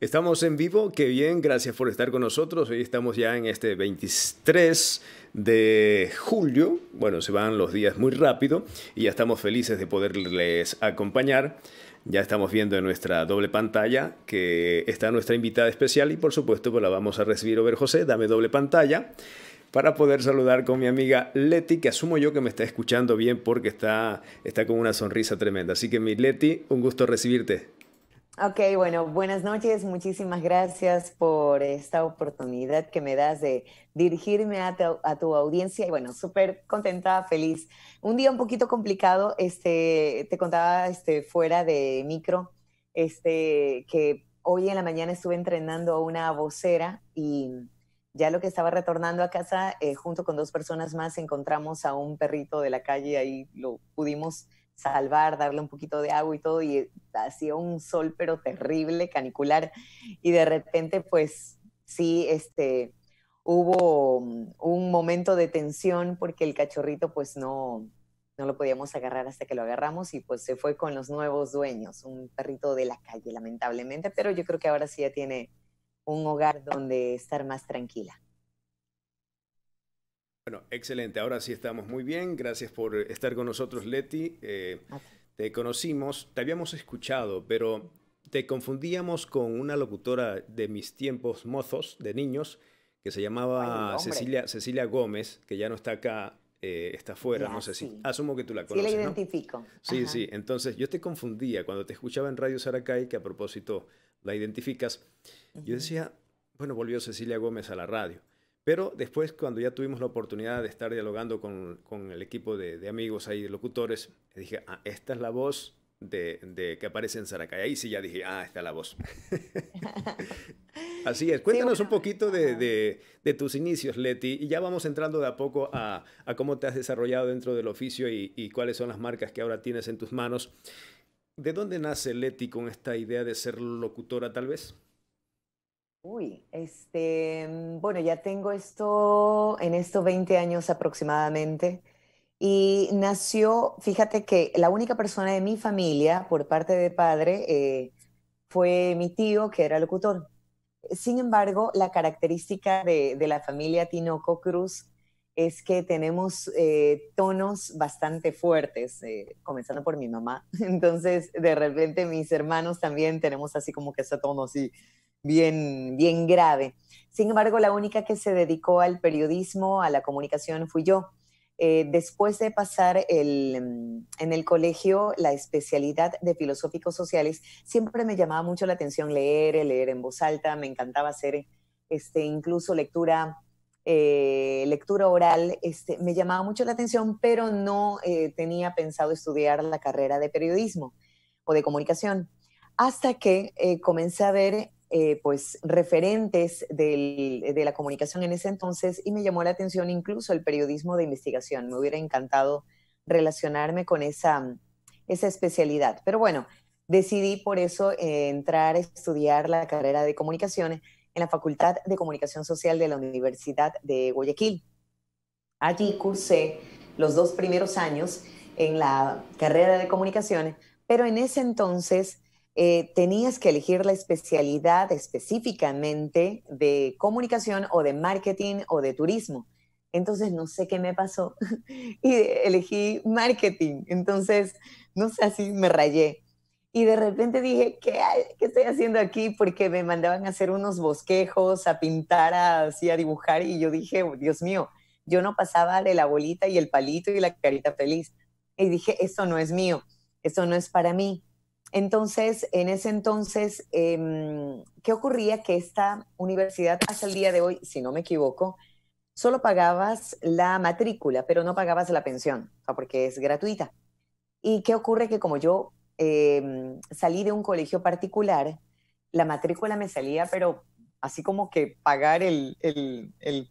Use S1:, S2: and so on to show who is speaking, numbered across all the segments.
S1: Estamos en vivo, qué bien, gracias por estar con nosotros. Hoy estamos ya en este 23 de julio. Bueno, se van los días muy rápido y ya estamos felices de poderles acompañar. Ya estamos viendo en nuestra doble pantalla que está nuestra invitada especial y por supuesto pues la vamos a recibir Ober José, dame doble pantalla para poder saludar con mi amiga Leti, que asumo yo que me está escuchando bien porque está, está con una sonrisa tremenda. Así que mi Leti, un gusto recibirte.
S2: Ok, bueno, buenas noches. Muchísimas gracias por esta oportunidad que me das de dirigirme a tu, audiencia. Y bueno, súper contenta, feliz. Un día un poquito complicado, este, te contaba este, fuera de micro, este, que hoy en la mañana estuve entrenando a una vocera y ya lo que estaba retornando a casa, eh, junto con dos personas más, encontramos a un perrito de la calle, ahí lo pudimos salvar, darle un poquito de agua y todo, y hacía un sol pero terrible, canicular, y de repente pues sí, este, hubo mm, un momento de tensión porque el cachorrito pues no, no lo podíamos agarrar hasta que lo agarramos y pues se fue con los nuevos dueños, un perrito de la calle lamentablemente, pero yo creo que ahora sí ya tiene un hogar donde estar más tranquila.
S1: Bueno, excelente. Ahora sí estamos muy bien. Gracias por estar con nosotros, Leti. Eh, te conocimos, te habíamos escuchado, pero te confundíamos con una locutora de mis tiempos mozos, de niños, que se llamaba Cecilia, Cecilia Gómez, que ya no está acá, eh, está afuera, no sé si. Asumo que tú la conoces. Sí, la identifico. Sí, sí. Entonces yo te confundía cuando te escuchaba en Radio Saracay, que a propósito la identificas. Yo decía, bueno, volvió Cecilia Gómez a la radio. Pero después, cuando ya tuvimos la oportunidad de estar dialogando con, el equipo de, amigos ahí, locutores, dije, ah, esta es la voz de, que aparece en Saracay. Ahí sí ya dije, ah, esta es la voz. Así es. Cuéntanos un poquito de, tus inicios, Leti, y ya vamos entrando de a poco a, cómo te has desarrollado dentro del oficio y, y, cuáles son las marcas que ahora tienes en tus manos. ¿De dónde nace Leti con esta idea de ser locutora, tal vez?
S2: Uy, este, mm, bueno, ya tengo esto en estos 20 años aproximadamente. Y nació, fíjate que la única persona de mi familia, por parte de padre, eh, fue mi tío, que era locutor. Sin embargo, la característica de, la familia Tinoco Cruz es que tenemos eh, tonos bastante fuertes, eh, comenzando por mi mamá. Entonces, de repente, mis hermanos también tenemos así como que ese tono así bien, bien grave. Sin embargo, la única que se dedicó al periodismo, a la comunicación, fui yo. Eh, después de pasar en el colegio la especialidad de filosóficos sociales, siempre me llamaba mucho la atención leer, leer en voz alta, me encantaba hacer este, incluso lectura, eh, lectura oral, este, me llamaba mucho la atención, pero no eh, tenía pensado estudiar la carrera de periodismo o de comunicación, hasta que comencé a ver eh, pues referentes de la comunicación en ese entonces y me llamó la atención incluso el periodismo de investigación. Me hubiera encantado relacionarme con esa, esa especialidad. Pero bueno, decidí por eso eh, entrar a estudiar la carrera de comunicaciones en la Facultad de Comunicación Social de la Universidad de Guayaquil. Allí cursé los dos primeros años en la carrera de comunicaciones, pero en ese entonces eh, tenías que elegir la especialidad específicamente de comunicación o de marketing o de turismo. Entonces no sé qué me pasó y elegí marketing. Entonces, no sé, así me rayé. Y de repente dije, ¿qué, estoy haciendo aquí? Porque me mandaban a hacer unos bosquejos, a pintar, a, así a dibujar. Y yo dije, oh, Dios mío, yo no pasaba de la bolita y el palito y la carita feliz. Y dije, eso no es mío, eso no es para mí. Entonces, en ese entonces, em, ¿qué ocurría? Que esta universidad hasta el día de hoy, si no me equivoco, solo pagabas la matrícula, pero no pagabas la pensión, porque es gratuita. ¿Y qué ocurre? Que como yo em, salí de un colegio particular, la matrícula me salía, pero así como que pagar el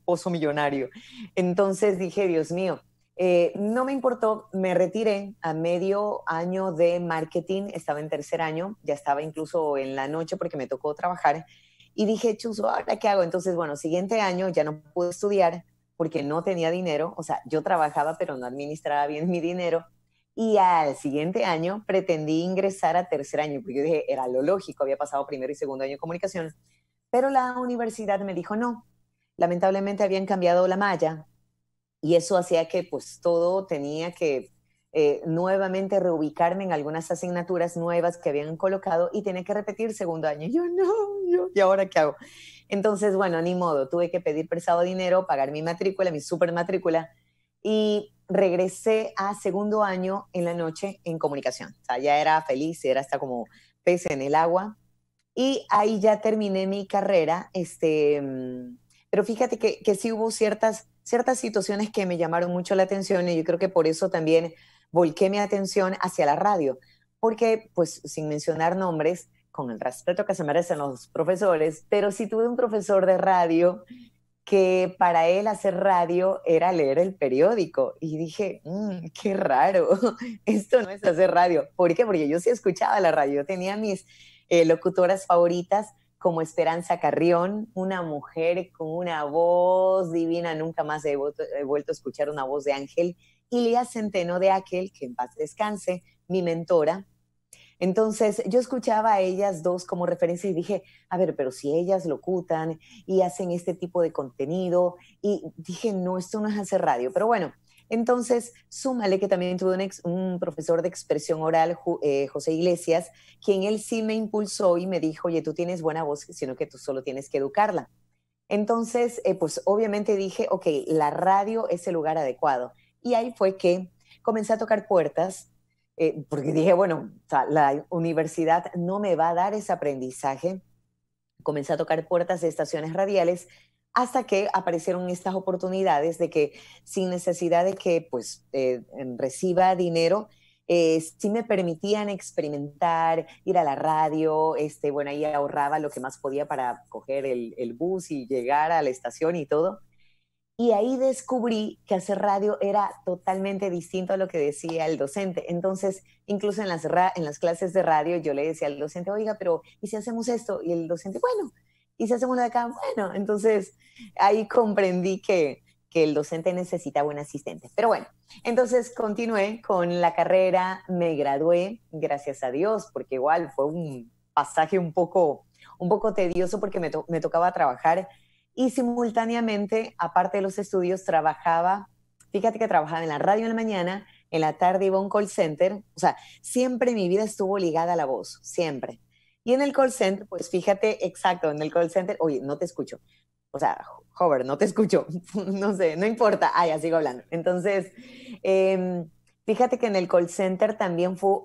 S2: pozo millonario. Entonces dije, Dios mío, eh, no me importó, me retiré a medio año de marketing, estaba en tercer año, ya estaba incluso en la noche porque me tocó trabajar y dije, chus, ¿ahora qué hago? Entonces, bueno, siguiente año ya no pude estudiar porque no tenía dinero, o sea, yo trabajaba pero no administraba bien mi dinero y al siguiente año pretendí ingresar a tercer año, porque yo dije, era lo lógico, había pasado primero y segundo año de comunicación, pero la universidad me dijo no. Lamentablemente habían cambiado la malla y eso hacía que pues todo tenía que eh, nuevamente reubicarme en algunas asignaturas nuevas que habían colocado y tenía que repetir segundo año. yo no, yo, ¿y ahora qué hago? Entonces, bueno, ni modo, tuve que pedir prestado dinero, pagar mi matrícula, mi super matrícula y regresé a segundo año en la noche en comunicación. O sea, ya era feliz, era hasta como pez en el agua. Y ahí ya terminé mi carrera, este, mm, pero fíjate que, que sí hubo ciertas ciertas situaciones que me llamaron mucho la atención y yo creo que por eso también volqué mi atención hacia la radio, porque pues sin mencionar nombres, con el respeto que se merecen los profesores, pero sí tuve un profesor de radio que para él hacer radio era leer el periódico. Y dije, mm, qué raro, esto no es hacer radio. ¿Por qué? Porque yo sí escuchaba la radio, tenía mis eh, locutoras favoritas como Esperanza Carrión, una mujer con una voz divina, nunca más he, vuelto, a escuchar una voz de ángel, y Lía Centeno de aquel, que en paz descanse, mi mentora. Entonces yo escuchaba a ellas dos como referencia y dije, a ver, pero si ellas locutan y hacen este tipo de contenido, y dije, no, esto no es hacer radio, pero bueno, entonces, súmale que también tuve un, profesor de expresión oral, eh, José Iglesias, quien él sí me impulsó y me dijo, oye, tú tienes buena voz, sino que tú solo tienes que educarla. Entonces, eh, pues obviamente dije, ok, la radio es el lugar adecuado. Y ahí fue que comencé a tocar puertas, eh, porque dije, bueno, la universidad no me va a dar ese aprendizaje. Comencé a tocar puertas de estaciones radiales hasta que aparecieron estas oportunidades de que sin necesidad de que pues, eh, reciba dinero, eh, sí me permitían experimentar, ir a la radio, este, bueno, ahí ahorraba lo que más podía para coger el, bus y llegar a la estación y todo. Y ahí descubrí que hacer radio era totalmente distinto a lo que decía el docente. Entonces, incluso en las, en las clases de radio, yo le decía al docente, oiga, pero ¿y si hacemos esto? Y el docente, bueno, y se hace uno de acá, bueno, entonces ahí comprendí que, que el docente necesita buen asistente. Pero bueno, entonces continué con la carrera, me gradué, gracias a Dios, porque igual fue un pasaje un poco, un poco tedioso porque me, me tocaba trabajar y simultáneamente, aparte de los estudios, trabajaba, fíjate que trabajaba en la radio en la mañana, en la tarde iba a un call center, o sea, siempre mi vida estuvo ligada a la voz, siempre. Y en el call center, pues fíjate, exacto, en el call center, oye, no te escucho. O sea, Hover, no te escucho. no sé, no importa. Ah, ya sigo hablando. Entonces, em, fíjate que en el call center también fue,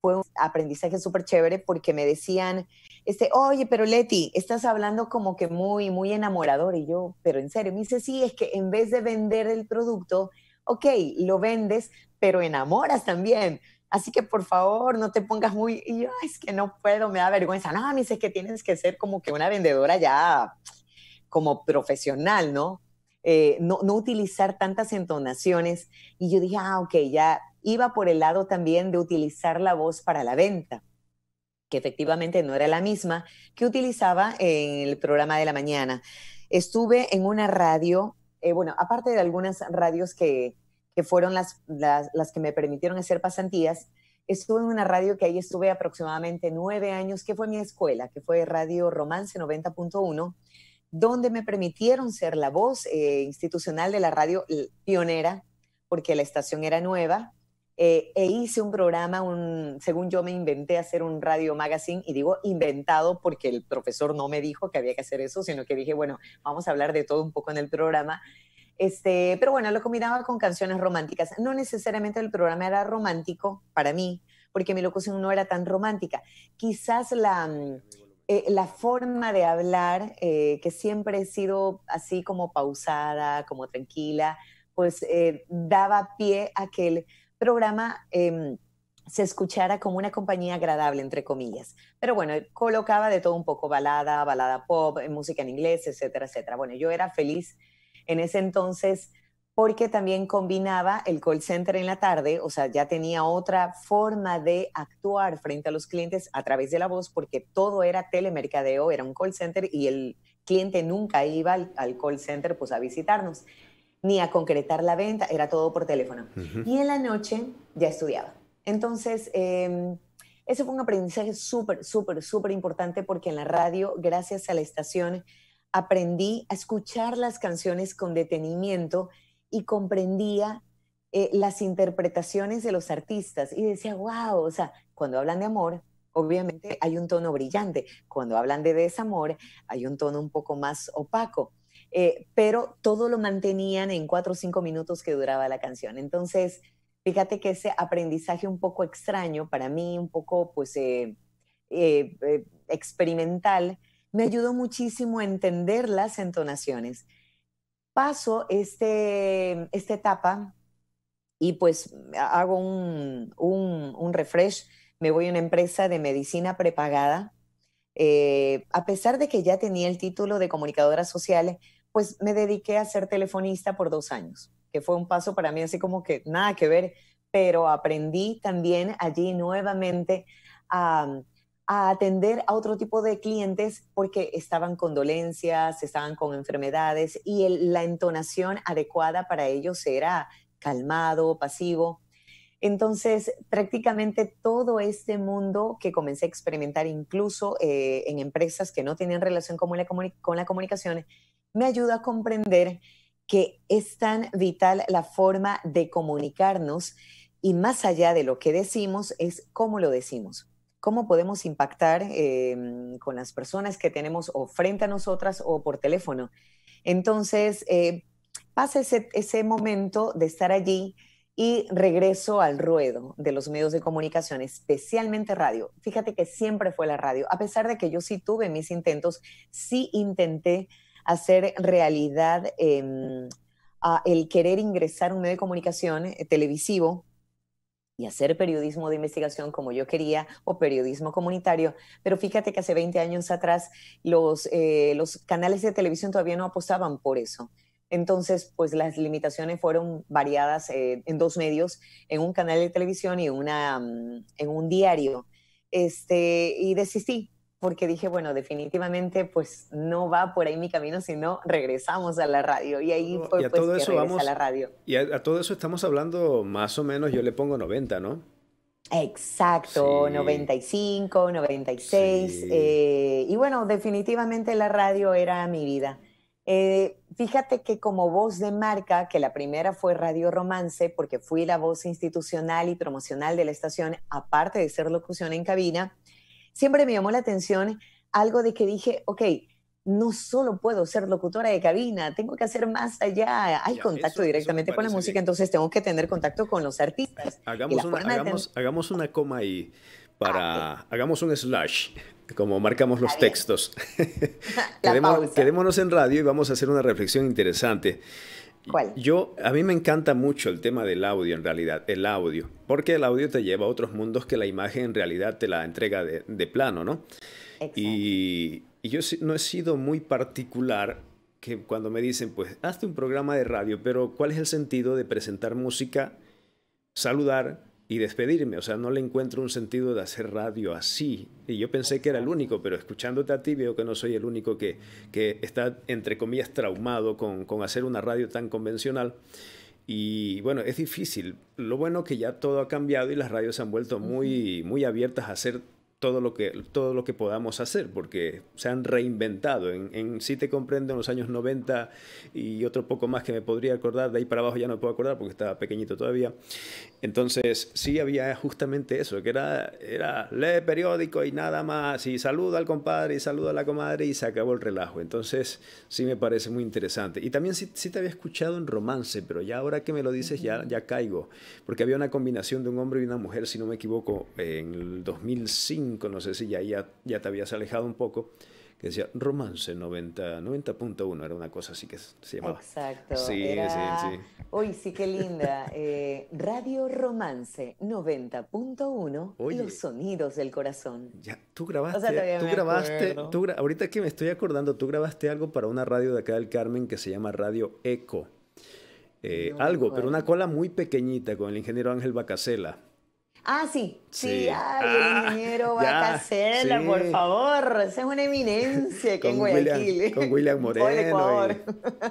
S2: fue un aprendizaje súper chévere porque me decían, este, oye, pero Leti, estás hablando como que muy, muy enamorador. Y yo, pero en serio, me dice, sí, es que en vez de vender el producto, ok, lo vendes, pero enamoras también. Así que por favor, no te pongas muy, y yo, es que no puedo, me da vergüenza. No, me dice que tienes que ser como que una vendedora ya como profesional, eh, ¿no? no, utilizar tantas entonaciones. Y yo dije, ah, ok, ya iba por el lado también de utilizar la voz para la venta, que efectivamente no era la misma que utilizaba en el programa de la mañana. Estuve en una radio, eh, bueno, aparte de algunas radios que que fueron las, las, que me permitieron hacer pasantías, estuve en una radio que ahí estuve aproximadamente nueve años, que fue mi escuela, que fue Radio Romance 90.1, donde me permitieron ser la voz eh, institucional de la radio pionera, porque la estación era nueva, eh, e hice un programa, un, según yo me inventé hacer un radio magazine, y digo inventado porque el profesor no me dijo que había que hacer eso, sino que dije, bueno, vamos a hablar de todo un poco en el programa. Este, pero bueno, lo combinaba con canciones románticas. No necesariamente el programa era romántico para mí, porque mi locución no era tan romántica. Quizás la, mm, eh, forma de hablar, eh, que siempre he sido así como pausada, como tranquila, pues eh, daba pie a que el programa em, se escuchara como una compañía agradable, entre comillas. Pero bueno, colocaba de todo un poco, balada, balada pop, música en inglés, etcétera, etcétera. Bueno, yo era feliz en ese entonces porque también combinaba el call center en la tarde, o sea, ya tenía otra forma de actuar frente a los clientes a través de la voz, porque todo era telemercadeo, era un call center y el cliente nunca iba al, call center pues a visitarnos, ni a concretar la venta, era todo por teléfono. Y en la noche ya estudiaba. Entonces, em, ese fue un aprendizaje súper, súper, súper importante porque en la radio, gracias a la estación, aprendí a escuchar las canciones con detenimiento y comprendía eh, las interpretaciones de los artistas y decía, wow, o sea, cuando hablan de amor, obviamente hay un tono brillante, cuando hablan de desamor, hay un tono un poco más opaco, eh, pero todo lo mantenían en cuatro o cinco minutos que duraba la canción. Entonces, fíjate que ese aprendizaje un poco extraño para mí, un poco pues eh, experimental, me ayudó muchísimo a entender las entonaciones. Paso este, esta etapa y pues hago un, refresh, me voy a una empresa de medicina prepagada. Eh, a pesar de que ya tenía el título de comunicadora social, pues me dediqué a ser telefonista por dos años, que fue un paso para mí así como que nada que ver, pero aprendí también allí nuevamente a a atender a otro tipo de clientes porque estaban con dolencias, estaban con enfermedades y la entonación adecuada para ellos era calmado, pasivo. Entonces, prácticamente todo este mundo que comencé a experimentar incluso eh, en empresas que no tenían relación con la comunicación, me ayuda a comprender que es tan vital la forma de comunicarnos y más allá de lo que decimos es cómo lo decimos cómo podemos impactar em, con las personas que tenemos o frente a nosotras o por teléfono. Entonces, eh, pasa ese, momento de estar allí y regreso al ruedo de los medios de comunicación, especialmente radio. Fíjate que siempre fue la radio, a pesar de que yo sí tuve mis intentos, sí intenté hacer realidad em, el querer ingresar a un medio de comunicación eh, televisivo y hacer periodismo de investigación como yo quería o periodismo comunitario, pero fíjate que hace 20 años atrás los, eh, los canales de televisión todavía no apostaban por eso. Entonces, pues las limitaciones fueron variadas eh, en dos medios, en un canal de televisión y una, mm, en un diario. Este, y desistí, porque dije, bueno, definitivamente pues no va por ahí mi camino, sino regresamos a la radio. Y ahí fue pues, eso vamos, a la radio.
S1: Y a, todo eso estamos hablando más o menos, yo le pongo 90, ¿no?
S2: Exacto, 95, 96. Eh, y bueno, definitivamente la radio era mi vida. Eh, fíjate que como voz de marca, que la primera fue Radio Romance, porque fui la voz institucional y promocional de la estación, aparte de ser locución en cabina, siempre me llamó la atención algo de que dije, ok, no solo puedo ser locutora de cabina, tengo que hacer más allá. Hay contacto directamente con la música, entonces tengo que tener contacto con los artistas. Hagamos,
S1: una, coma ahí para ah, hagamos un slash, como marcamos los textos. quedémonos en radio y vamos a hacer una reflexión interesante. Yo, a mí me encanta mucho el tema del audio, en realidad, el audio, porque el audio te lleva a otros mundos que la imagen en realidad te la entrega de, plano, ¿no? Y, y yo no he sido muy particular que cuando me dicen, pues, hazte un programa de radio, pero ¿cuál es el sentido de presentar música, saludar y despedirme. O sea, no le encuentro un sentido de hacer radio así. Y yo pensé que era el único, pero escuchándote a ti veo que no soy el único que, que está, entre comillas, traumado con, hacer una radio tan convencional. Y bueno, es difícil. Lo bueno que ya todo ha cambiado y las radios se han vuelto muy, muy abiertas a hacer todo lo que, todo lo que podamos hacer, porque se han reinventado. En, Si sí te comprendo, en los años 90 y otro poco más que me podría acordar, de ahí para abajo ya no puedo acordar porque estaba pequeñito todavía. Entonces, sí había justamente eso, que era, era lee periódico y nada más, y saluda al compadre y saluda a la comadre y se acabó el relajo. Entonces, sí me parece muy interesante. Y también sí, te había escuchado en romance, pero ya ahora que me lo dices, ya, ya caigo, porque había una combinación de un hombre y una mujer, si no me equivoco, en el 2005 no sé si ya, ya, ya te habías alejado un poco, que decía Romance 90.1, era una cosa así que se llamaba.
S2: Exacto. Sí, sí, sí. Uy, sí, qué linda. Eh, radio Romance 90.1, los sonidos del corazón. Ya,
S1: tú grabaste, tú ahorita que me estoy acordando, tú grabaste algo para una radio de acá del Carmen que se llama Radio Eco. Eh, algo, pero una cola muy pequeñita con el ingeniero Ángel Bacasela.
S2: Ah, sí. Sí, ay, va a va a por favor. Esa es una eminencia con Guayaquil. William,
S1: con William ¿eh? Moreno.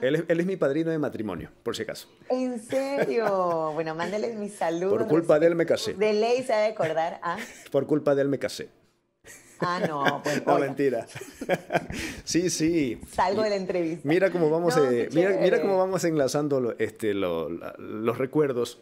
S1: él, es, mi padrino de matrimonio, por si acaso.
S2: ¿En serio? bueno, mándales mis saludos. Por culpa
S1: de él me casé. De
S2: ley se ha de acordar. ¿ah?
S1: Por culpa de él me casé. Ah, no, pues. mentira. sí, sí. Salgo de la entrevista. Mira cómo vamos, eh, mira, cómo vamos enlazando este, los recuerdos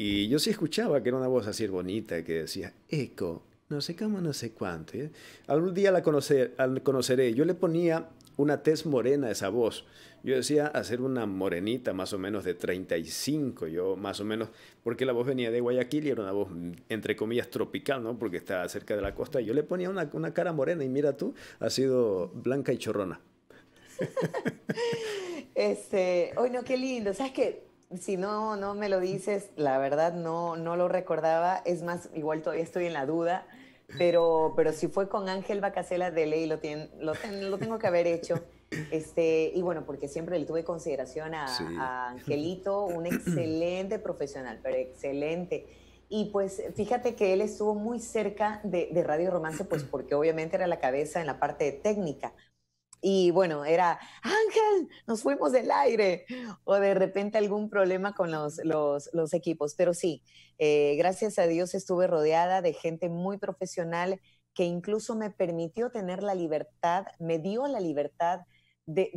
S1: y yo sí escuchaba que era una voz así bonita que decía, eco, no sé cómo, no sé cuánto. ¿eh? Algún día la, conocer, al conoceré. Yo le ponía una tez morena a esa voz. Yo decía hacer una morenita más o menos de 35, yo más o menos, porque la voz venía de Guayaquil y era una voz, entre comillas, tropical, ¿no? Porque estaba cerca de la costa. Yo le ponía una, una cara morena y mira tú, ha sido blanca y chorrona.
S2: este, hoy no, qué lindo. ¿Sabes qué? si no, no me lo dices, la verdad no, no lo recordaba. Es más, igual todavía estoy en la duda. Pero, pero si fue con Ángel Bacasela de ley, lo, lo, tengo que haber hecho. Este, y bueno, porque siempre le tuve consideración a, Angelito, un excelente profesional, pero excelente. Y pues fíjate que él estuvo muy cerca de, de, Radio Romance, pues porque obviamente era la cabeza en la parte técnica. Y bueno, era, Ángel, nos fuimos del aire o de repente algún problema con los, los, equipos. Pero sí, eh, gracias a Dios estuve rodeada de gente muy profesional que incluso me permitió tener la libertad, me dio la libertad de,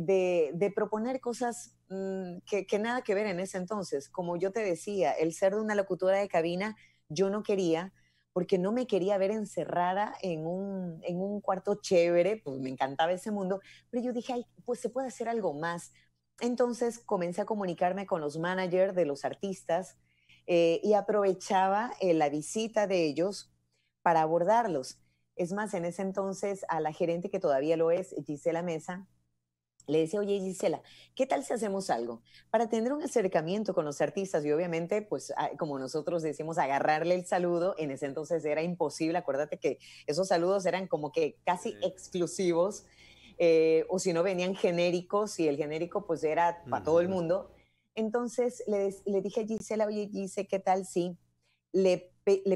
S2: de, proponer cosas mm, que nada que ver en ese entonces. Como yo te decía, el ser de una locutora de cabina, yo no quería porque no me quería ver encerrada en un, cuarto chévere, pues me encantaba ese mundo, pero yo dije, pues se puede hacer algo más. Entonces comencé a comunicarme con los managers de los artistas eh, y aprovechaba eh, la visita de ellos para abordarlos. Es más, en ese entonces a la gerente que todavía lo es, Gisela Mesa, le decía, oye Gisela, ¿qué tal si hacemos algo? Para tener un acercamiento con los artistas y obviamente, pues ah, como nosotros decimos, agarrarle el saludo, en ese entonces era imposible, acuérdate que esos saludos eran como que casi exclusivos, eh, o si no venían genéricos y el genérico pues era para todo el mundo. Entonces le, dije a Gisela, oye Gisela, ¿qué tal si le,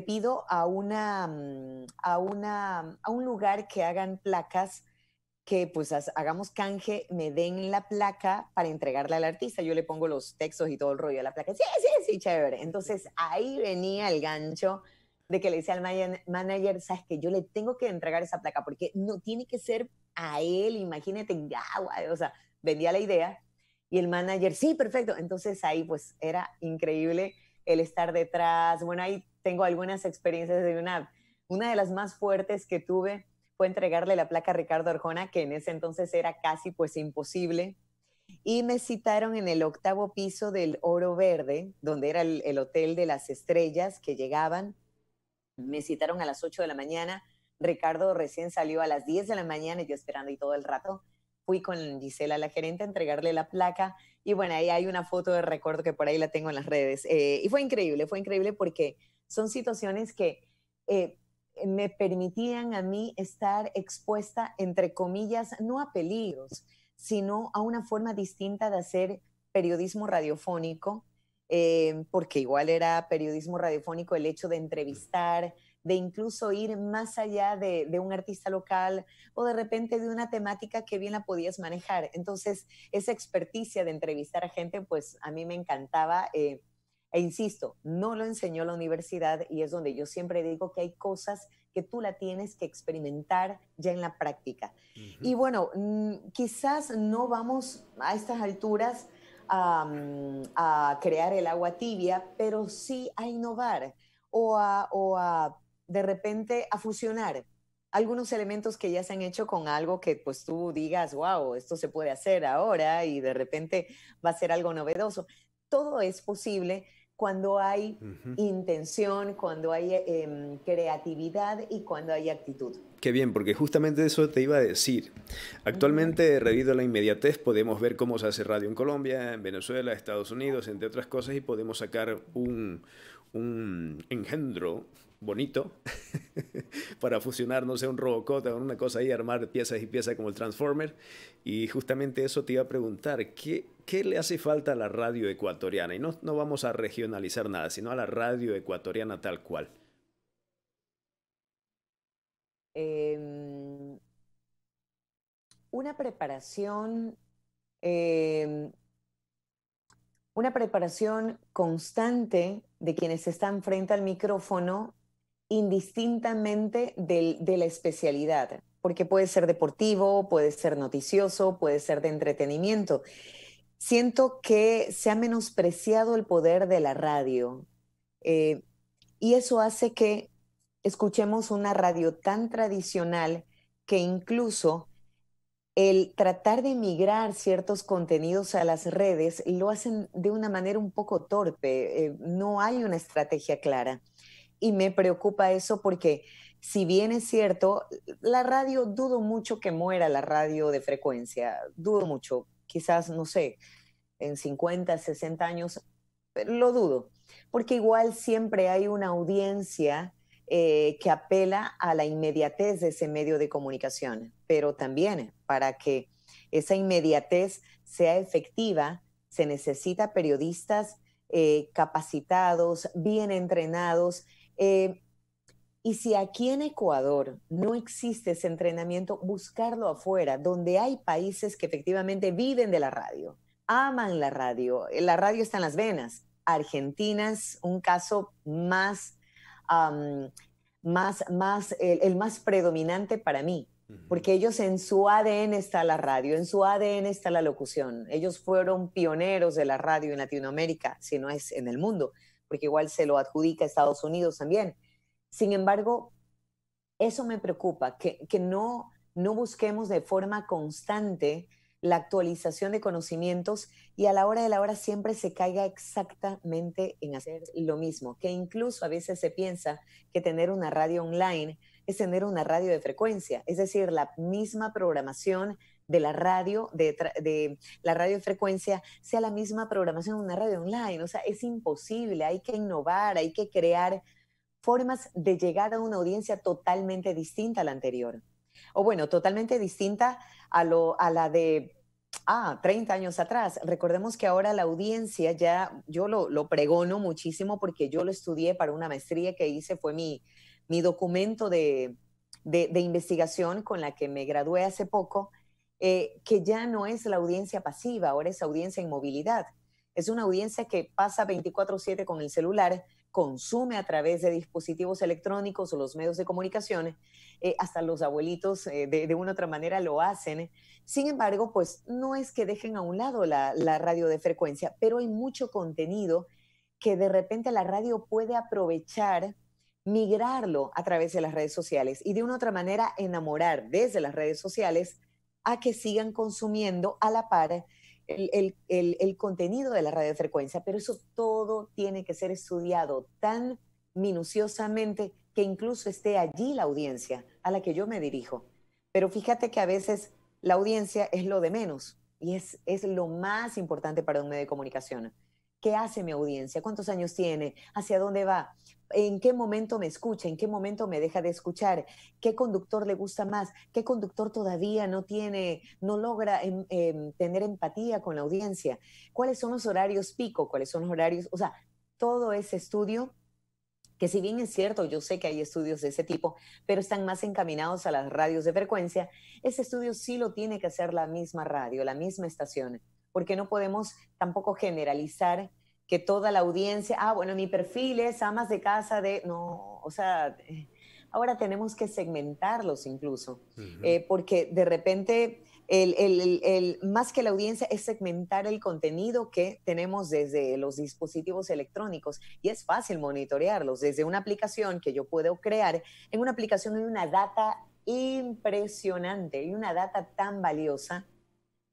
S2: pido a, una, mm, a, una, a un lugar que hagan placas? que pues hagamos canje, me den la placa para entregarla al artista, yo le pongo los textos y todo el rollo de la placa, sí, sí, sí, chévere. Entonces ahí venía el gancho de que le decía al manager, sabes que yo le tengo que entregar esa placa porque no tiene que ser a él, imagínate, agua, o sea, vendía la idea y el manager, sí, perfecto. Entonces ahí pues era increíble el estar detrás. Bueno, ahí tengo algunas experiencias de una, una de las más fuertes que tuve fue entregarle la placa a Ricardo Arjona, que en ese entonces era casi pues imposible. Y me citaron en el octavo piso del Oro Verde, donde era el, Hotel de las Estrellas que llegaban. Me citaron a las 8 de la mañana. Ricardo recién salió a las 10 de la mañana y yo esperando y todo el rato. Fui con Gisela, la gerente, a entregarle la placa. Y bueno, ahí hay una foto de recuerdo que por ahí la tengo en las redes. Eh, y fue increíble, fue increíble porque son situaciones que eh, me permitían a mí estar expuesta, entre comillas, no a peligros, sino a una forma distinta de hacer periodismo radiofónico, eh, porque igual era periodismo radiofónico el hecho de entrevistar, de incluso ir más allá de, un artista local o de repente de una temática que bien la podías manejar. Entonces, esa experticia de entrevistar a gente, pues a mí me encantaba. Eh, e insisto, no lo enseñó la universidad y es donde yo siempre digo que hay cosas que tú la tienes que experimentar ya en la práctica. Y bueno, mm, quizás no vamos a estas alturas a, crear el agua tibia, pero sí a innovar o a, o a de repente a fusionar algunos elementos que ya se han hecho con algo que pues tú digas, wow, esto se puede hacer ahora y de repente va a ser algo novedoso. Todo es posible cuando hay intención, cuando hay em, creatividad y cuando hay actitud.
S1: Qué bien, porque justamente eso te iba a decir. Actualmente, debido a la inmediatez, podemos ver cómo se hace radio en Colombia, en Venezuela, Estados Unidos, entre otras cosas, y podemos sacar un, un engendro bonito para fusionar, no sé, un robocota o una cosa ahí, armar piezas y piezas como el Transformer. Y justamente eso te iba a preguntar, ¿qué, qué le hace falta a la radio ecuatoriana? Y no, vamos a regionalizar nada, sino a la radio ecuatoriana tal cual.
S2: Em, una preparación... Em, una preparación constante de quienes están frente al micrófono indistintamente de la especialidad, porque puede ser deportivo, puede ser noticioso, puede ser de entretenimiento. Siento que se ha menospreciado el poder de la radio eh, y eso hace que escuchemos una radio tan tradicional que incluso el tratar de migrar ciertos contenidos a las redes lo hacen de una manera un poco torpe, eh, no hay una estrategia clara y me preocupa eso porque si bien es cierto, la radio dudo mucho que muera la radio de frecuencia, dudo mucho, quizás, no sé, en 50, 60 años, lo dudo, porque igual siempre hay una audiencia eh, que apela a la inmediatez de ese medio de comunicación, pero también para que esa inmediatez sea efectiva, se necesita periodistas eh, capacitados, bien entrenados eh, y si aquí en Ecuador no existe ese entrenamiento, buscarlo afuera, donde hay países que efectivamente viven de la radio, aman la radio, eh, la radio está en las venas. Argentina es un caso más, más, más el, más predominante para mí, porque ellos en su ADN está la radio, en su ADN está la locución. Ellos fueron pioneros de la radio en Latinoamérica, si no es en el mundo porque igual se lo adjudica a Estados Unidos también. Sin embargo, eso me preocupa, que, no, no busquemos de forma constante la actualización de conocimientos y a la hora de la hora siempre se caiga exactamente en hacer lo mismo, que incluso a veces se piensa que tener una radio online es tener una radio de frecuencia, es decir, la misma programación de la radio, de, la radio frecuencia, sea la misma programación de una radio online. O sea, es imposible, hay que innovar, hay que crear formas de llegar a una audiencia totalmente distinta a la anterior. O bueno, totalmente distinta a, la de ah, 30 años atrás. Recordemos que ahora la audiencia ya, yo lo, lo, pregono muchísimo porque yo lo estudié para una maestría que hice, fue mi, mi documento de investigación con la que me gradué hace poco. Eh, que ya no es la audiencia pasiva, ahora es audiencia en movilidad. Es una audiencia que pasa 24/7 con el celular, consume a través de dispositivos electrónicos o los medios de comunicación, eh, hasta los abuelitos eh, de, una u otra manera lo hacen. Sin embargo, pues no es que dejen a un lado la, la radio de frecuencia, pero hay mucho contenido que de repente la radio puede aprovechar, migrarlo a través de las redes sociales y de una u otra manera enamorar desde las redes sociales a que sigan consumiendo a la par el, contenido de la radiofrecuencia, pero eso todo tiene que ser estudiado tan minuciosamente que incluso esté allí la audiencia a la que yo me dirijo. Pero fíjate que a veces la audiencia es lo de menos y es, es lo más importante para un medio de comunicación. ¿Qué hace mi audiencia? ¿Cuántos años tiene? ¿Hacia dónde va? en qué momento me escucha, en qué momento me deja de escuchar, qué conductor le gusta más, qué conductor todavía no tiene, no logra em, em, tener empatía con la audiencia, cuáles son los horarios pico, cuáles son los horarios, o sea, todo ese estudio que si bien es cierto, yo sé que hay estudios de ese tipo, pero están más encaminados a las radios de frecuencia, ese estudio sí lo tiene que hacer la misma radio, la misma estación, porque no podemos tampoco generalizar que toda la audiencia, ah, bueno, mi perfil es amas de casa de, no, o sea, ahora tenemos que segmentarlos incluso, eh, porque de repente, el, más que la audiencia es segmentar el contenido que tenemos desde los dispositivos electrónicos y es fácil monitorearlos desde una aplicación que yo puedo crear. En una aplicación hay una data impresionante y una data tan valiosa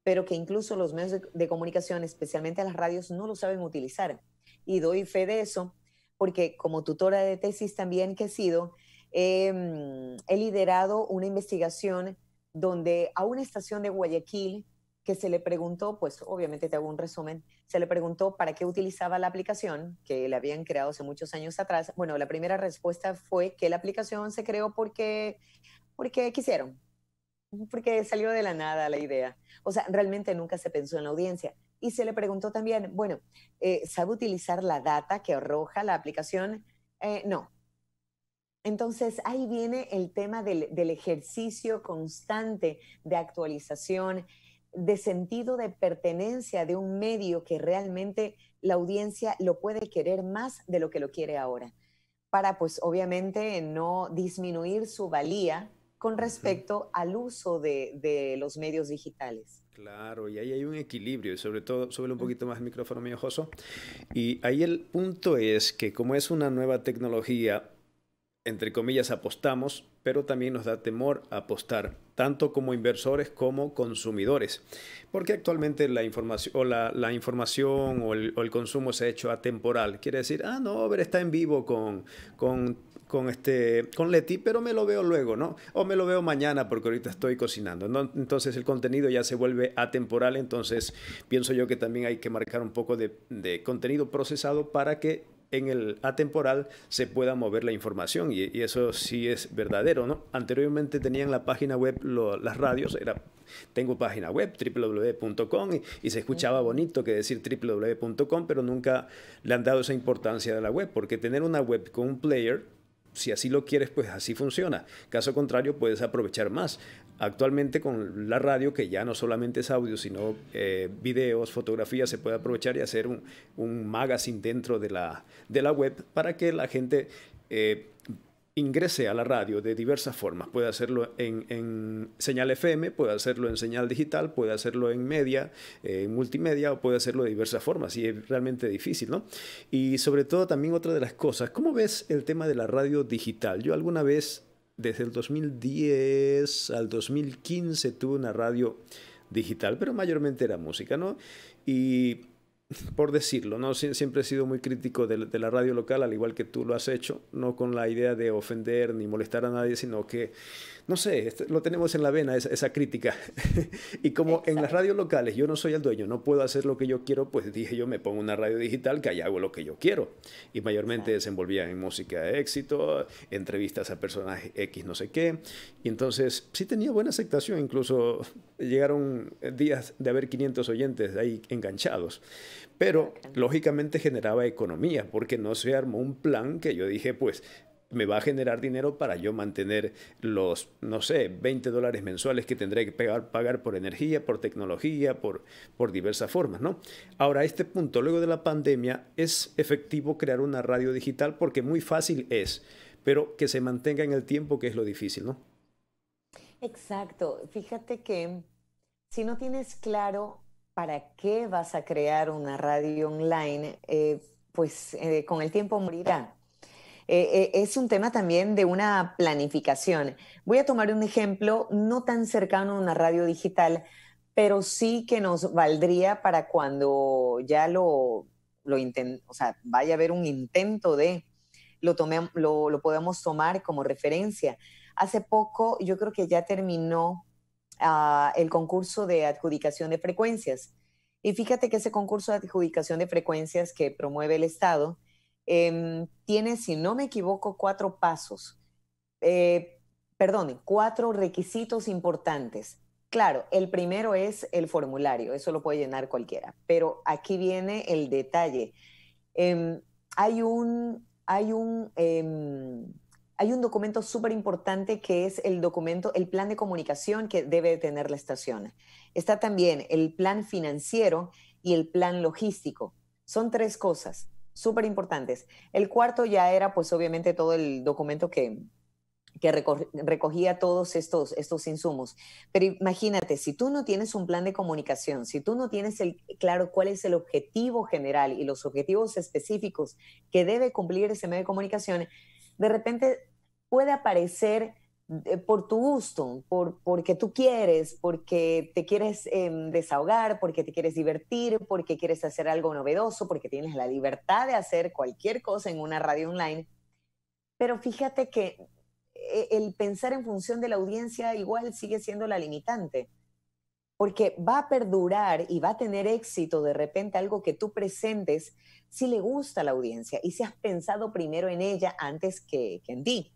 S2: pero que incluso los medios de, comunicación, especialmente las radios, no lo saben utilizar. Y doy fe de eso porque como tutora de tesis también que he sido, em, he liderado una investigación donde a una estación de Guayaquil que se le preguntó, pues obviamente te hago un resumen, se le preguntó para qué utilizaba la aplicación que le habían creado hace muchos años atrás. Bueno, la primera respuesta fue que la aplicación se creó porque, porque quisieron, porque salió de la nada la idea. O sea, realmente nunca se pensó en la audiencia. Y se le preguntó también, bueno, eh, ¿sabe utilizar la data que arroja la aplicación? Eh, no. Entonces ahí viene el tema del ejercicio constante de actualización, de sentido de pertenencia de un medio que realmente la audiencia lo puede querer más de lo que lo quiere ahora, para pues obviamente no disminuir su valía con respecto al uso de, los medios digitales.
S1: Claro, y ahí hay un equilibrio, y sobre todo, sobre un poquito más el micrófono, mi ojoso. Y ahí el punto es que como es una nueva tecnología, entre comillas, apostamos, pero también nos da temor apostar, tanto como inversores como consumidores, porque actualmente la, información o, la, información o el, consumo se ha hecho atemporal. Quiere decir, ah, no, ver, está en vivo con, con con, este, con Leti, pero me lo veo luego, ¿no? O me lo veo mañana porque ahorita estoy cocinando. Entonces el contenido ya se vuelve atemporal, entonces pienso yo que también hay que marcar un poco de, contenido procesado para que en el atemporal se pueda mover la información y, eso sí es verdadero, ¿no? Anteriormente tenían la página web las radios, era tengo página web www.com y, se escuchaba bonito que decir www.com, pero nunca le han dado esa importancia a la web, porque tener una web con un player si así lo quieres, pues así funciona. Caso contrario, puedes aprovechar más. Actualmente con la radio, que ya no solamente es audio, sino eh, videos, fotografías, se puede aprovechar y hacer un, magazine dentro de la, de la web para que la gente eh, ingrese a la radio de diversas formas. Puede hacerlo en, señal FM, puede hacerlo en señal digital, puede hacerlo en media, en multimedia, o puede hacerlo de diversas formas. Y es realmente difícil, ¿no? Y sobre todo también otra de las cosas, ¿cómo ves el tema de la radio digital? Yo alguna vez, desde el 2010 al 2015, tuve una radio digital, pero mayormente era música, ¿no? Y por decirlo, ¿no? siempre he sido muy crítico de, la radio local, al igual que tú lo has hecho, no con la idea de ofender ni molestar a nadie, sino que no sé, este, lo tenemos en la vena esa, crítica. y como en las radios locales yo no soy el dueño, no puedo hacer lo que yo quiero, pues dije yo me pongo una radio digital que allá hago lo que yo quiero. Y mayormente se desenvolvía en música de éxito, entrevistas a personajes X, no sé qué. Y entonces sí tenía buena aceptación, incluso llegaron días de haber 500 oyentes ahí enganchados. Pero lógicamente generaba economía, porque no se armó un plan que yo dije, pues me va a generar dinero para yo mantener los, no sé, 20 dólares mensuales que tendré que pagar, por energía, por tecnología, por, por diversas formas, ¿no? Ahora, a este punto, luego de la pandemia, es efectivo crear una radio digital porque muy fácil es, pero que se mantenga en el tiempo, que es lo difícil, ¿no?
S2: Exacto. Fíjate que si no tienes claro para qué vas a crear una radio online, eh, pues eh, con el tiempo morirá. Eh, eh, es un tema también de una planificación. Voy a tomar un ejemplo no tan cercano a una radio digital, pero sí que nos valdría para cuando ya lo, lo o sea, vaya a haber un intento de, lo, tome, lo, podemos tomar como referencia. Hace poco, yo creo que ya terminó ah, el concurso de adjudicación de frecuencias. Y fíjate que ese concurso de adjudicación de frecuencias que promueve el Estado Em, tiene, si no me equivoco, cuatro pasos, eh, perdón, cuatro requisitos importantes. Claro, el primero es el formulario, eso lo puede llenar cualquiera, pero aquí viene el detalle. Em, hay un, hay un, em, hay un documento súper importante que es el documento, el plan de comunicación que debe tener la estación. Está también el plan financiero y el plan logístico. Son tres cosas súper importantes. El cuarto ya era, pues obviamente, todo el documento que, recogía todos estos, estos insumos. Pero imagínate, si tú no tienes un plan de comunicación, si tú no tienes el, claro cuál es el objetivo general y los objetivos específicos que debe cumplir ese medio de comunicación, de repente puede aparecer eh, por tu gusto, porque tú quieres, porque te quieres em, desahogar, porque te quieres divertir, porque quieres hacer algo novedoso, porque tienes la libertad de hacer cualquier cosa en una radio online. Pero fíjate que eh, el pensar en función de la audiencia igual sigue siendo la limitante, porque va a perdurar y va a tener éxito de repente algo que tú presentes si le gusta a la audiencia y si has pensado primero en ella antes que en ti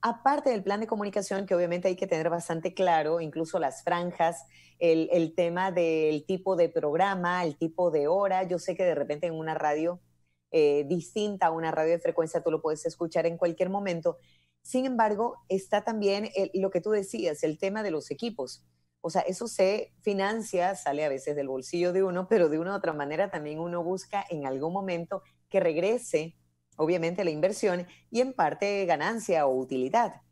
S2: aparte del plan de comunicación, que obviamente hay que tener bastante claro, incluso las franjas, el, tema del tipo de programa, el tipo de hora. Yo sé que de repente en una radio eh, distinta una radio de frecuencia tú lo puedes escuchar en cualquier momento. Sin embargo, está también lo que tú decías, el tema de los equipos. O sea, eso se financia, sale a veces del bolsillo de uno, pero de una u otra manera también uno busca en algún momento que regrese obviamente la inversión y en parte ganancia o utilidad.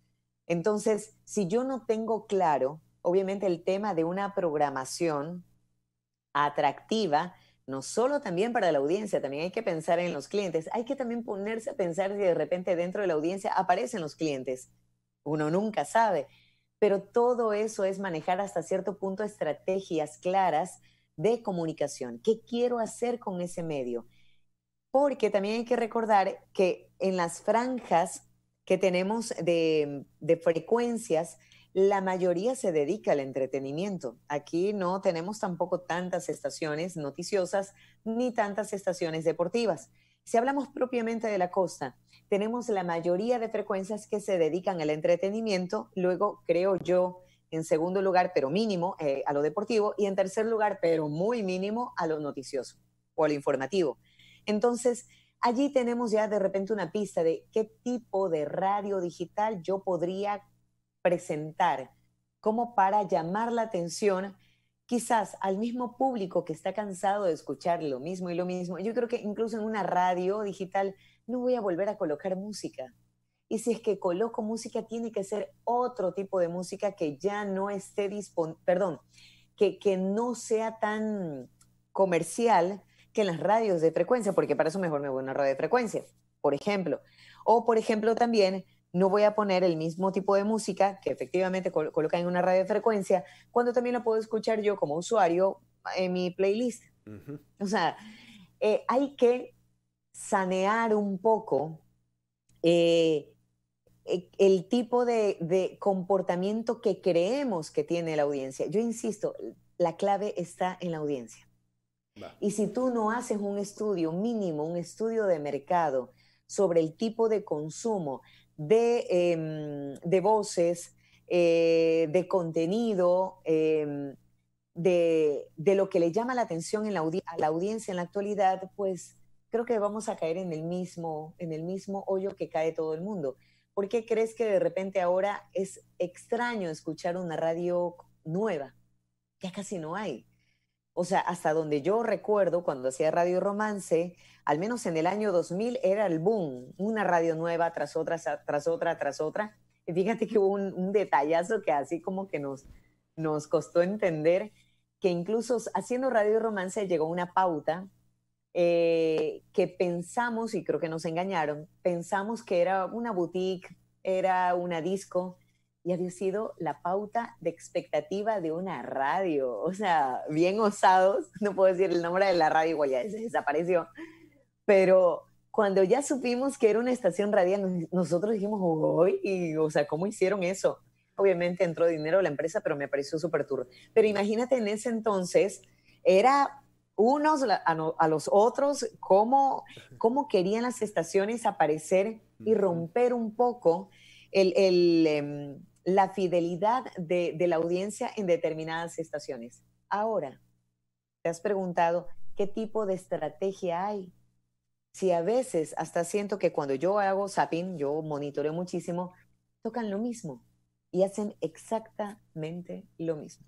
S2: Entonces, si yo no tengo claro, obviamente el tema de una programación atractiva, no solo también para la audiencia, también hay que pensar en los clientes, hay que también ponerse a pensar si de repente dentro de la audiencia aparecen los clientes. Uno nunca sabe, pero todo eso es manejar hasta cierto punto estrategias claras de comunicación. ¿Qué quiero hacer con ese medio? porque también hay que recordar que en las franjas que tenemos de, frecuencias, la mayoría se dedica al entretenimiento. Aquí no tenemos tampoco tantas estaciones noticiosas ni tantas estaciones deportivas. Si hablamos propiamente de la costa, tenemos la mayoría de frecuencias que se dedican al entretenimiento, luego creo yo, en segundo lugar, pero mínimo, eh, a lo deportivo, y en tercer lugar, pero muy mínimo, a lo noticioso o a lo informativo. Entonces, allí tenemos ya de repente una pista de qué tipo de radio digital yo podría presentar como para llamar la atención quizás al mismo público que está cansado de escuchar lo mismo y lo mismo. Yo creo que incluso en una radio digital no voy a volver a colocar música. Y si es que coloco música, tiene que ser otro tipo de música que ya no esté disponible, perdón, que, que no sea tan comercial, que en las radios de frecuencia, porque para eso mejor me voy a una radio de frecuencia, por ejemplo. O, por ejemplo, también no voy a poner el mismo tipo de música que efectivamente coloca en una radio de frecuencia, cuando también la puedo escuchar yo como usuario en mi playlist. O sea, eh, hay que sanear un poco eh, e-, el tipo de, comportamiento que creemos que tiene la audiencia. Yo insisto, la clave está en la audiencia. Y si tú no haces un estudio mínimo, un estudio de mercado sobre el tipo de consumo de, em, voces, eh, de contenido, em, de, lo que le llama la atención en la a la audiencia en la actualidad, pues creo que vamos a caer en el mismo, en el mismo hoyo que cae todo el mundo. ¿Por qué crees que de repente ahora es extraño escuchar una radio nueva? Ya casi no hay. O sea, hasta donde yo recuerdo cuando hacía Radio Romance, al menos en el año 2000 era el boom, una radio nueva tras otra, tras otra, tras otra. Y fíjate que hubo un, detallazo que así como que nos, nos costó entender que incluso haciendo Radio Romance llegó una pauta eh, que pensamos, y creo que nos engañaron, pensamos que era una boutique, era una disco, y había sido la pauta de expectativa de una radio. O sea, bien osados, no puedo decir el nombre de la radio, igual ya desapareció. Pero cuando ya supimos que era una estación radial, nosotros dijimos, hoy, y, o sea, ¿cómo hicieron eso? Obviamente entró dinero a la empresa, pero me pareció súper turro, Pero imagínate en ese entonces, era unos a, los otros, cómo, cómo querían las estaciones aparecer y romper un poco el, em, la fidelidad de, la audiencia en determinadas estaciones. Ahora, te has preguntado qué tipo de estrategia hay. Si a veces hasta siento que cuando yo hago zapping, yo monitoreo muchísimo, tocan lo mismo y hacen exactamente lo mismo.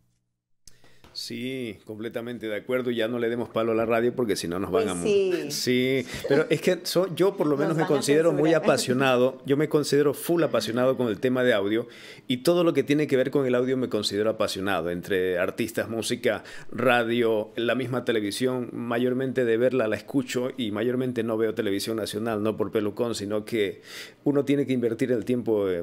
S1: Sí, completamente de acuerdo. Ya no le demos palo a la radio porque si no nos van a... Sí. sí, pero es que yo por lo menos me considero muy apasionado. Yo me considero full apasionado con el tema de audio y todo lo que tiene que ver con el audio me considero apasionado. Entre artistas, música, radio, la misma televisión, mayormente de verla la escucho y mayormente no veo televisión nacional, no por pelucón, sino que uno tiene que invertir el tiempo... Eh,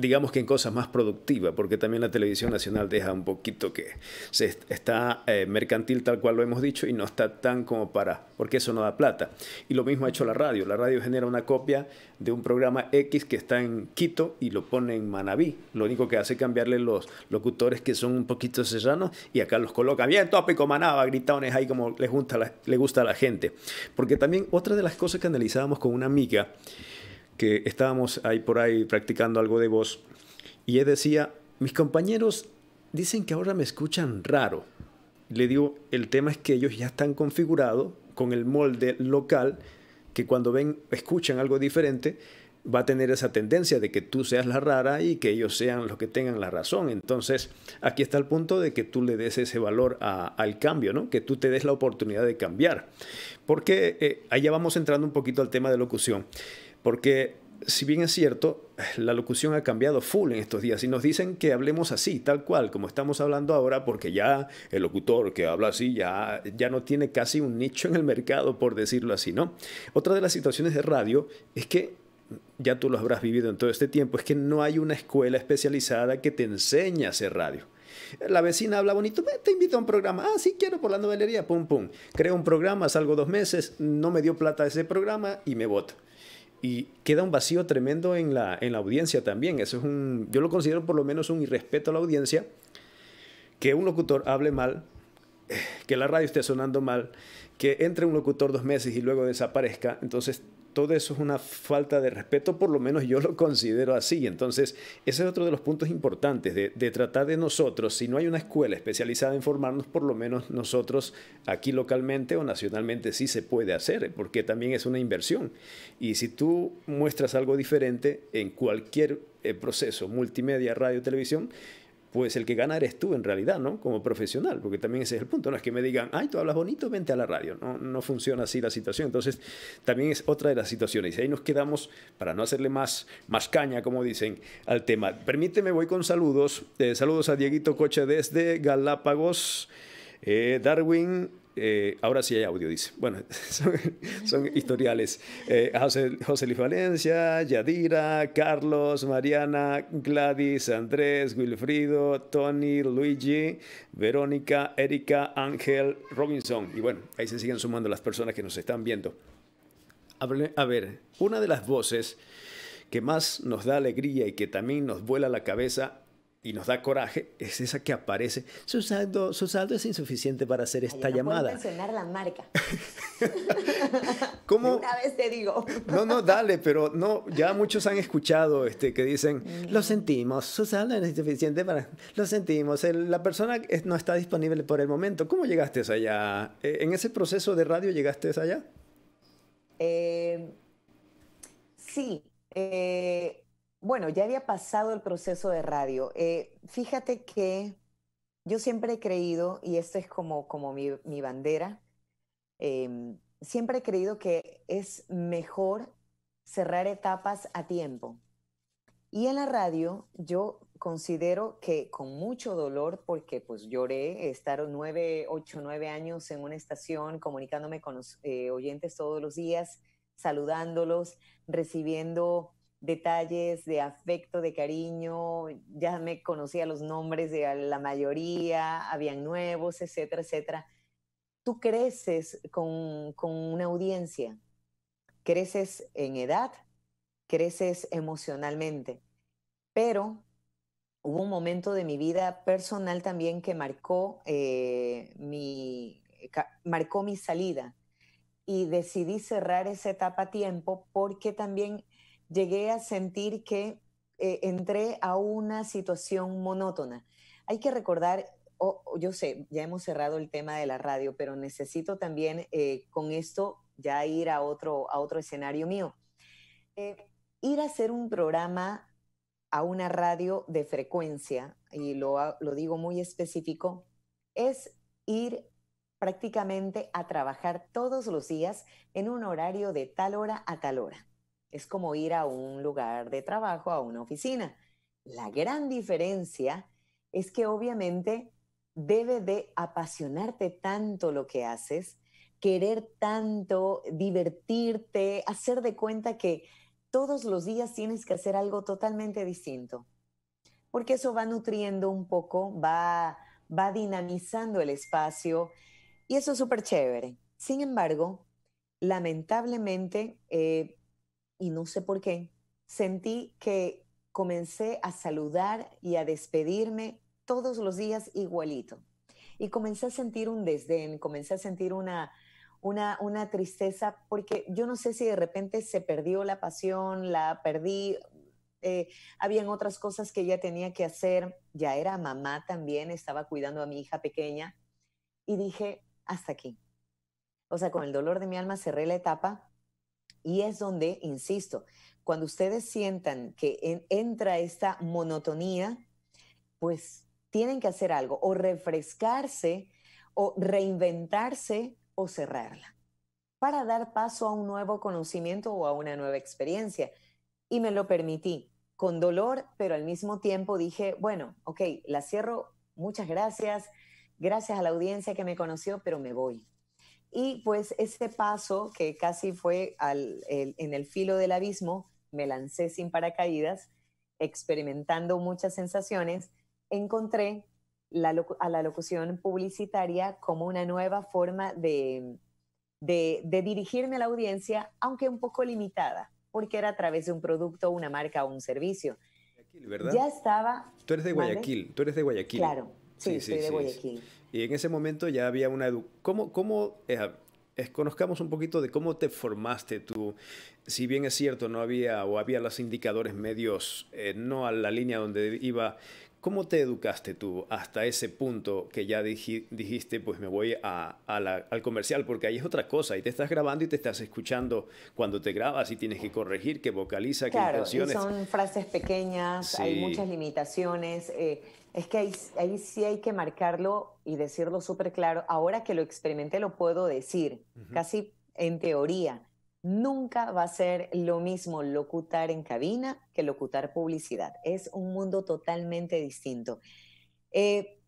S1: digamos que en cosas más productivas, porque también la televisión nacional deja un poquito que se está eh, mercantil tal cual lo hemos dicho y no está tan como para, porque eso no da plata. Y lo mismo ha hecho la radio. La radio genera una copia de un programa X que está en Quito y lo pone en Manabí. Lo único que hace es cambiarle los locutores que son un poquito serranos y acá los coloca bien tópico Manaba, gritones ahí como le gusta, le gusta a la gente. Porque también otra de las cosas que analizábamos con una amiga, que estábamos ahí por ahí practicando algo de voz y él decía, mis compañeros dicen que ahora me escuchan raro. Le digo, el tema es que ellos ya están configurados con el molde local que cuando ven, escuchan algo diferente, va a tener esa tendencia de que tú seas la rara y que ellos sean los que tengan la razón. Entonces, aquí está el punto de que tú le des ese valor al cambio, ¿no? que tú te des la oportunidad de cambiar. Porque eh, ahí allá vamos entrando un poquito al tema de locución. Porque si bien es cierto, la locución ha cambiado full en estos días y nos dicen que hablemos así, tal cual, como estamos hablando ahora, porque ya el locutor que habla así ya, ya no tiene casi un nicho en el mercado, por decirlo así, ¿no? Otra de las situaciones de radio es que ya tú lo habrás vivido en todo este tiempo, es que no hay una escuela especializada que te enseñe a hacer radio. La vecina habla bonito, te invito a un programa. Ah, sí, quiero por la novelería, pum, pum. Creo un programa, salgo dos meses, no me dio plata ese programa y me vota y queda un vacío tremendo en la, en la audiencia también. Eso es un, yo lo considero por lo menos un irrespeto a la audiencia, que un locutor hable mal, eh, que la radio esté sonando mal, que entre un locutor dos meses y luego desaparezca. Entonces todo eso es una falta de respeto, por lo menos yo lo considero así. Entonces, ese es otro de los puntos importantes de, tratar de nosotros, si no hay una escuela especializada en formarnos, por lo menos nosotros aquí localmente o nacionalmente sí se puede hacer, porque también es una inversión. Y si tú muestras algo diferente en cualquier eh, proceso, multimedia, radio, televisión, pues el que gana eres tú en realidad, ¿no? Como profesional, porque también ese es el punto, no es que me digan, ay, tú hablas bonito, vente a la radio, no, no funciona así la situación, entonces también es otra de las situaciones, y ahí nos quedamos, para no hacerle más, más caña, como dicen, al tema. Permíteme, voy con saludos, eh, saludos a Dieguito Coche desde Galápagos, eh, Darwin eh, ahora sí hay audio, dice. Bueno, son, historiales. Eh, José, José Luis Valencia, Yadira, Carlos, Mariana, Gladys, Andrés, Wilfrido, Tony, Luigi, Verónica, Erika, Ángel, Robinson. Y bueno, ahí se siguen sumando las personas que nos están viendo. A ver, una de las voces que más nos da alegría y que también nos vuela la cabeza y nos da coraje es esa que aparece. Su saldo, su saldo es insuficiente para hacer esta no llamada.
S2: la marca. Una vez te digo.
S1: no, no, dale, pero no, ya muchos han escuchado este, que dicen, mm. lo sentimos, su saldo es insuficiente para... Lo sentimos, la persona no está disponible por el momento. ¿Cómo llegaste allá? Eh, ¿En ese proceso de radio llegaste allá?
S2: Eh, sí. Eh, bueno, ya había pasado el proceso de radio. Eh, fíjate que yo siempre he creído, y esto es como, como mi, bandera, em, siempre he creído que es mejor cerrar etapas a tiempo. Y en la radio yo considero que con mucho dolor, porque pues lloré, estar nueve, ocho, nueve años en una estación comunicándome con los eh, oyentes todos los días, saludándolos, recibiendo detalles de afecto, de cariño, ya me conocía los nombres de la mayoría, habían nuevos, etcétera, etcétera. Tú creces con, una audiencia, creces en edad, creces emocionalmente, pero hubo un momento de mi vida personal también que marcó, eh, mi, eh, marcó mi salida y decidí cerrar esa etapa a tiempo porque también llegué a sentir que eh, entré a una situación monótona. Hay que recordar, yo sé, ya hemos cerrado el tema de la radio, pero necesito también eh, con esto ya ir a otro, a otro escenario mío. Eh, ir a hacer un programa a una radio de frecuencia, y lo, lo digo muy específico, es ir prácticamente a trabajar todos los días en un horario de tal hora a tal hora. Es como ir a un lugar de trabajo, a una oficina. La gran diferencia es que obviamente debe de apasionarte tanto lo que haces, querer tanto, divertirte, hacer de cuenta que todos los días tienes que hacer algo totalmente distinto, porque eso va nutriendo un poco, va, va dinamizando el espacio y eso es súper chévere. Sin embargo, lamentablemente, eh, y no sé por qué, sentí que comencé a saludar y a despedirme todos los días igualito. Y comencé a sentir un desdén, comencé a sentir una, una, tristeza, porque yo no sé si de repente se perdió la pasión, la perdí, eh, habían otras cosas que ya tenía que hacer, ya era mamá también, estaba cuidando a mi hija pequeña, y dije, hasta aquí. O sea, con el dolor de mi alma cerré la etapa y es donde, insisto, cuando ustedes sientan que entra esta monotonía, pues tienen que hacer algo, o refrescarse, o reinventarse, o cerrarla, para dar paso a un nuevo conocimiento o a una nueva experiencia. Y me lo permití, con dolor, pero al mismo tiempo dije, bueno, ok, la cierro, muchas gracias, gracias a la audiencia que me conoció, pero me voy. Y pues ese paso que casi fue en el filo del abismo, me lancé sin paracaídas, experimentando muchas sensaciones, encontré a la locución publicitaria como una nueva forma de, dirigirme a la audiencia, aunque un poco limitada, porque era a través de un producto, una marca o un servicio. Ya estaba. Tú eres de Guayaquil,
S1: tú eres de Guayaquil. Claro, sí, sí, de Guayaquil. Y en ese momento ya había una educación. ¿Cómo, cómo eh, conozcamos un poquito de cómo te formaste tú? Si bien es cierto, no había o había los indicadores medios, eh, no a la línea donde iba. ¿Cómo te educaste tú hasta ese punto que ya dijiste, pues me voy a, al comercial? Porque ahí es otra cosa, y te estás grabando y te estás escuchando cuando te grabas y tienes que corregir, que vocaliza, que intenciones. Son
S2: frases pequeñas, hay muchas limitaciones. Eh, es que ahí, sí hay que marcarlo y decirlo súper claro. Ahora que lo experimenté lo puedo decir, casi en teoría. Nunca va a ser lo mismo locutar en cabina que locutar publicidad. Es un mundo totalmente distinto. Eh,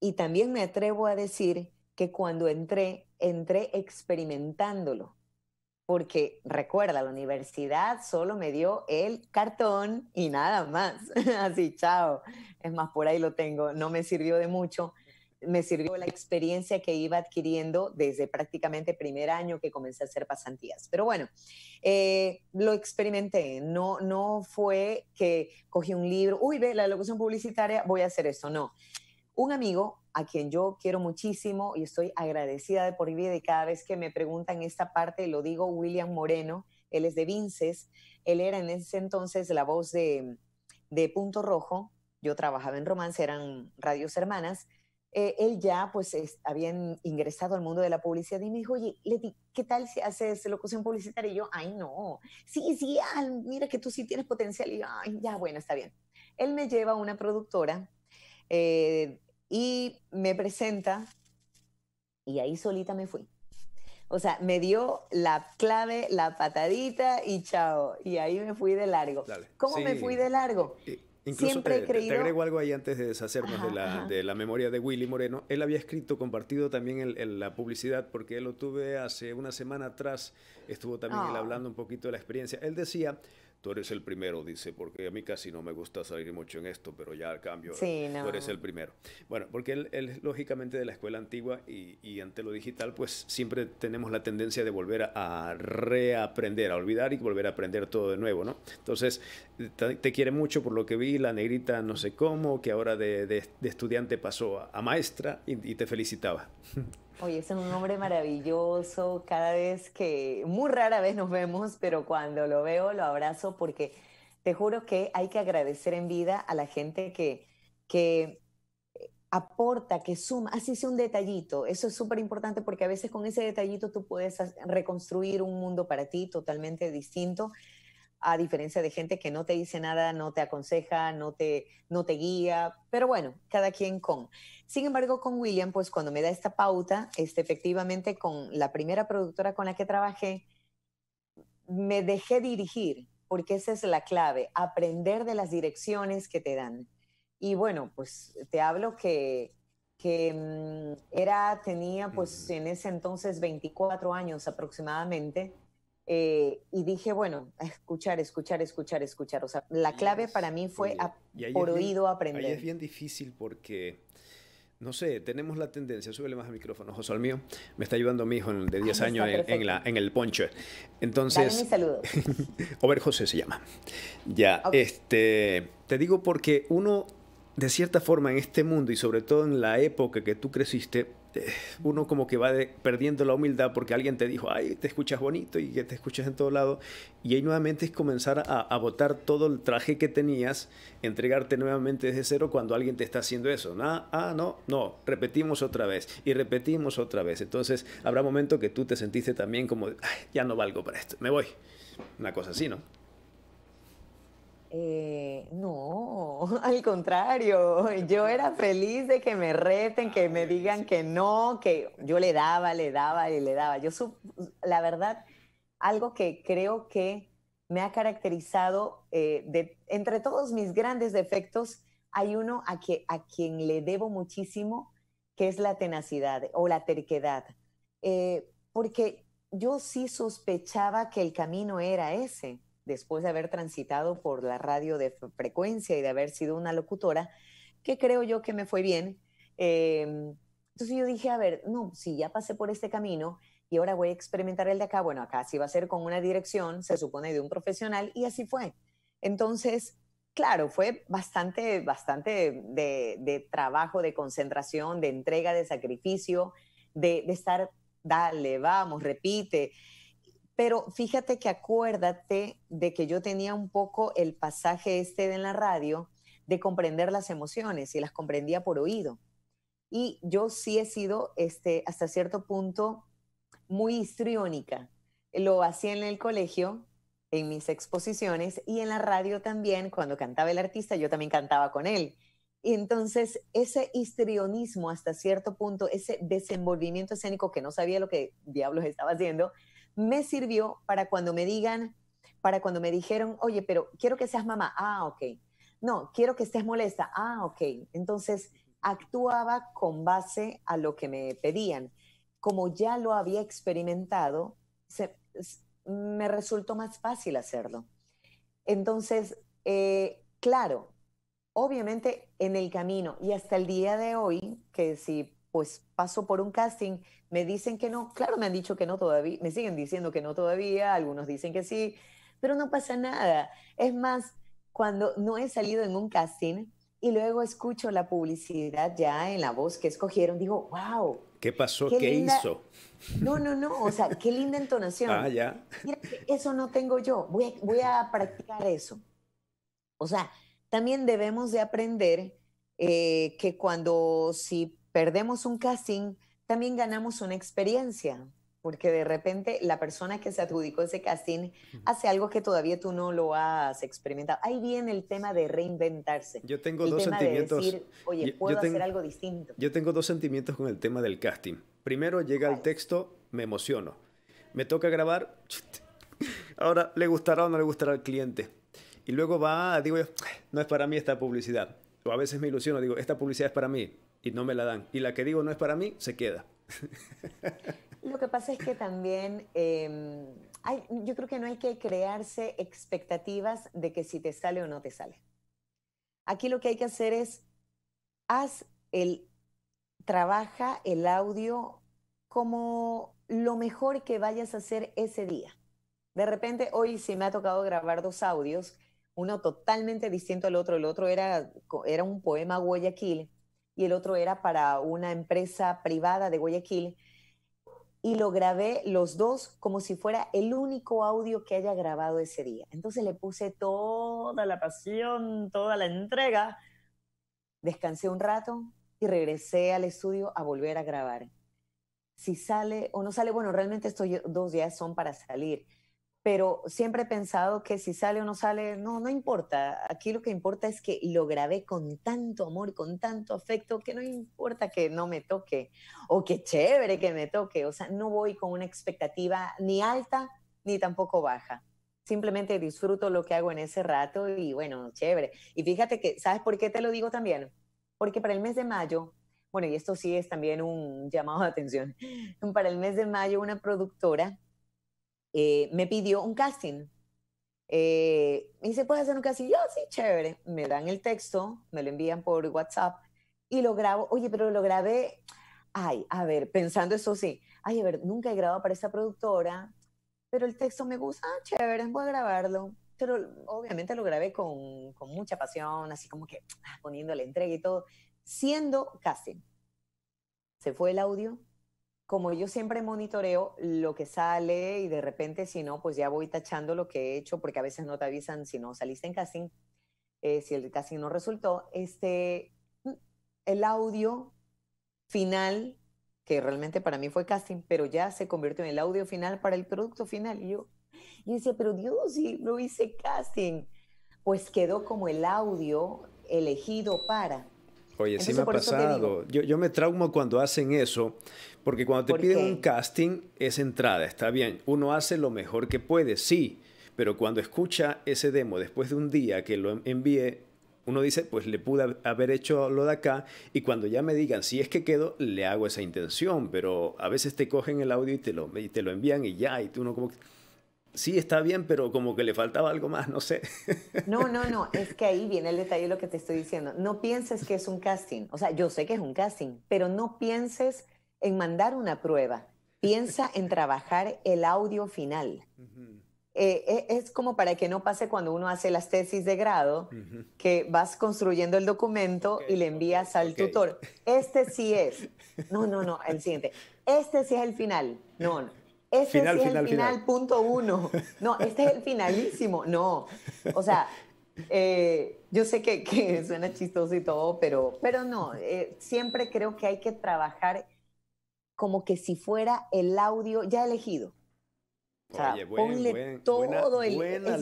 S2: y también me atrevo a decir que cuando entré, entré experimentándolo porque recuerda, la universidad solo me dio el cartón y nada más. Así, chao. Es más, por ahí lo tengo. No me sirvió de mucho. Me sirvió la experiencia que iba adquiriendo desde prácticamente primer año que comencé a hacer pasantías. Pero bueno, eh, lo experimenté. No, no fue que cogí un libro, uy, ve la locución publicitaria, voy a hacer eso. No. Un amigo a quien yo quiero muchísimo y estoy agradecida de por vida y cada vez que me preguntan esta parte lo digo William Moreno, él es de Vinces, él era en ese entonces la voz de, de Punto Rojo, yo trabajaba en Romance, eran radios hermanas, eh, él ya pues había ingresado al mundo de la publicidad y me dijo, oye, Leti, ¿qué tal si haces locución publicitaria? Y yo, ay, no, sí, sí, mira que tú sí tienes potencial. Y yo, ay, ya, bueno, está bien. Él me lleva a una productora, eh, y me presenta y ahí solita me fui. O sea, me dio la clave, la patadita y chao. Y ahí me fui de largo. ¿Cómo me fui de largo?
S1: Siempre te, te agrego algo ahí antes de deshacernos de, la, de la memoria de Willy Moreno. Él había escrito, compartido también el, la publicidad, porque él lo tuve hace una semana atrás. Estuvo también él ah. hablando un poquito de la experiencia. Él decía, tú eres el primero, dice, porque a mí casi no me gusta salir mucho en esto, pero ya al cambio tú eres el primero. Bueno, porque él, él lógicamente de la escuela antigua y, ante lo digital, pues siempre tenemos la tendencia de volver a, reaprender, a olvidar y volver a aprender todo de nuevo, ¿no? Entonces, te, quiere mucho por lo que vi, la negrita no sé cómo, que ahora de, estudiante pasó a, maestra y, y te felicitaba.
S2: Oye, es un hombre maravilloso. Cada vez que, muy rara vez nos vemos, pero cuando lo veo lo abrazo porque te juro que hay que agradecer en vida a la gente que, que aporta, que suma, así ah, sea un detallito. Eso es súper importante porque a veces con ese detallito tú puedes reconstruir un mundo para ti totalmente distinto a diferencia de gente que no te dice nada, no te aconseja, no te, no te guía, pero bueno, cada quien con. Sin embargo, con William, pues cuando me da esta pauta, este, efectivamente con la primera productora con la que trabajé, me dejé dirigir, porque esa es la clave, aprender de las direcciones que te dan. Y bueno, pues te hablo que que mm, era, tenía pues en ese entonces 24 años aproximadamente, eh, y dije, bueno, escuchar, escuchar, escuchar, escuchar. O sea, la ah, clave para mí fue por oído aprender. es
S1: bien difícil porque, no sé, tenemos la tendencia, súbele más al micrófono, José, al mío, me está ayudando mi hijo de 10 ah, años en, la, en, el poncho. Entonces... Dale saludo saludo. Over José se llama. Ya, este, te digo porque uno, de cierta forma, en este mundo y sobre todo en la época que tú creciste, este, uno como que va perdiendo la humildad porque alguien te dijo, ay, te escuchas bonito y que te escuchas en todo lado. Y ahí nuevamente es comenzar a, a botar todo el traje que tenías, entregarte nuevamente desde cero cuando alguien te está haciendo eso. Ah, ah, no, no, repetimos otra vez y repetimos otra vez. Entonces habrá momento que tú te sentiste también como, ay, ya no valgo para esto, me voy. Una cosa así, ¿no?
S2: Eh, no, al contrario, yo era feliz de que me reten, que ah, me digan que no, que yo le daba, le daba y le daba. Yo, la verdad, algo que creo que me ha caracterizado eh, entre todos mis grandes defectos, hay uno a, que, a quien le debo muchísimo, que es la tenacidad o la terquedad. Eh, porque yo sí sospechaba que el camino era ese después de haber transitado por la radio de frecuencia y de haber sido una locutora, que creo yo que me fue bien. Em, entonces yo dije, a ver, no, si ya pasé por este camino y ahora voy a experimentar el de acá, bueno, acá sí va a ser con una dirección, se supone, de un profesional, y así fue. Entonces, claro, fue bastante, bastante de, trabajo, de concentración, de entrega, de sacrificio, de, de estar, dale, vamos, repite. Pero fíjate que acuérdate de que yo tenía un poco el pasaje este en la radio de comprender las emociones y las comprendía por oído. Y yo sí he sido este, hasta cierto punto muy histriónica. Lo hacía en el colegio, en mis exposiciones y en la radio también, cuando cantaba el artista, yo también cantaba con él. Y entonces ese histrionismo hasta cierto punto, ese desenvolvimiento escénico que no sabía lo que diablos estaba haciendo, me sirvió para cuando me digan, para cuando me dijeron, oye, pero quiero que seas mamá. Ah, ok. No, quiero que estés molesta. Ah, ok. Entonces actuaba con base a lo que me pedían. Como ya lo había experimentado, me resultó más fácil hacerlo. Entonces, eh, claro, obviamente en el camino y hasta el día de hoy, que si pues paso por un casting, me dicen que no, claro, me han dicho que no todavía, me siguen diciendo que no todavía, algunos dicen que sí, pero no pasa nada. Es más, cuando no he salido en un casting y luego escucho la publicidad ya en la voz que escogieron, digo, wow.
S1: ¿Qué pasó? ¿Qué, hizo?
S2: No, no, no, o sea, qué linda entonación. Ah, ya. Mira, eso no tengo yo, voy a, voy a practicar eso. O sea, también debemos de aprender eh, que cuando si perdemos un casting, también ganamos una experiencia, porque de repente la persona que se adjudicó ese casting hace algo que todavía tú no lo has experimentado. Ahí viene el tema de reinventarse.
S1: Yo tengo dos tema sentimientos. De decir, Oye, puedo hacer algo
S2: distinto. Yo
S1: tengo dos sentimientos con el tema del casting. Primero llega el texto, me emociono. Me toca grabar. Ahora, ¿le gustará o no le gustará al cliente? Y luego va, digo yo, no es para mí esta publicidad. O a veces me ilusiono, digo, esta publicidad es para mí y no me la dan. Y la que digo no es para mí, se queda.
S2: Lo que pasa es que también em, yo creo que no hay que crearse expectativas de que si te sale o no te sale. Aquí lo que hay que hacer es, haz el, trabaja el audio como lo mejor que vayas a hacer ese día. De repente, hoy se me ha tocado grabar dos audios, uno totalmente distinto al otro, el otro era, era un poema guayaquil y el otro era para una empresa privada de Guayaquil. Y lo grabé los dos como si fuera el único audio que haya grabado ese día. Entonces le puse toda la pasión, toda la entrega. Descansé un rato y regresé al estudio a volver a grabar. Si sale o no sale, bueno, realmente estos dos días son para salir pero siempre he pensado que si sale o no sale, no, no importa. Aquí lo que importa es que lo grabé con tanto amor, con tanto afecto, que no importa que no me toque o que chévere que me toque. O sea, no voy con una expectativa ni alta ni tampoco baja. Simplemente disfruto lo que hago en ese rato y bueno, chévere. Y fíjate que, ¿sabes por qué te lo digo también? Porque para el mes de mayo bueno, y esto sí es también un llamado de atención, para el mes de mayo una productora eh, me pidió un casting. Eh, me dice, ¿puedes hacer un casting? Yo, sí, chévere. Me dan el texto, me lo envían por WhatsApp y lo grabo. Oye, pero lo grabé, ay, a ver, pensando eso sí, ay, a ver, nunca he grabado para esa productora, pero el texto me gusta, ah, chévere, voy a grabarlo. Pero obviamente lo grabé con, mucha pasión, así como que ah, poniéndole entrega y todo, siendo casting. Se fue el audio, como yo siempre monitoreo lo que sale y de repente si no, pues ya voy tachando lo que he hecho porque a veces no te avisan si no saliste en casting, eh, si el casting no resultó, este, mm, el audio final, que realmente para mí fue casting, pero ya se convirtió en el audio final para el producto final. Y yo, y decía, pero Dios, si lo hice casting, pues quedó como el audio elegido para.
S1: Oye, sí me ha pasado. Yo, me traumo cuando hacen eso, porque cuando te piden un casting es entrada, está bien. Uno hace lo mejor que puede, sí, pero cuando escucha ese demo después de un día que lo envié, uno dice, pues le pude haber hecho lo de acá, y cuando ya me digan si es que quedo, le hago esa intención, pero a veces te cogen el audio y te lo, te lo envían y ya, y tú como... Que sí, está bien, pero como que le faltaba algo más, no sé.
S2: No, no, no, es que ahí viene el detalle de lo que te estoy diciendo. No pienses que es un casting, o sea, yo sé que es un casting, pero no pienses en mandar una prueba, piensa en trabajar el audio final. Eh, eh, es como para que no pase cuando uno hace las tesis de grado, que vas construyendo el documento y le envías al tutor. Este sí es. No, no, no, el siguiente. Este sí es el final. No, no.
S1: Ese es el final,
S2: punto uno. No, este es el finalísimo. No, o sea, eh, yo sé que, suena chistoso y todo, pero, pero no, eh, siempre creo que hay que trabajar como que si fuera el audio ya elegido. O sea, ponle todo el buena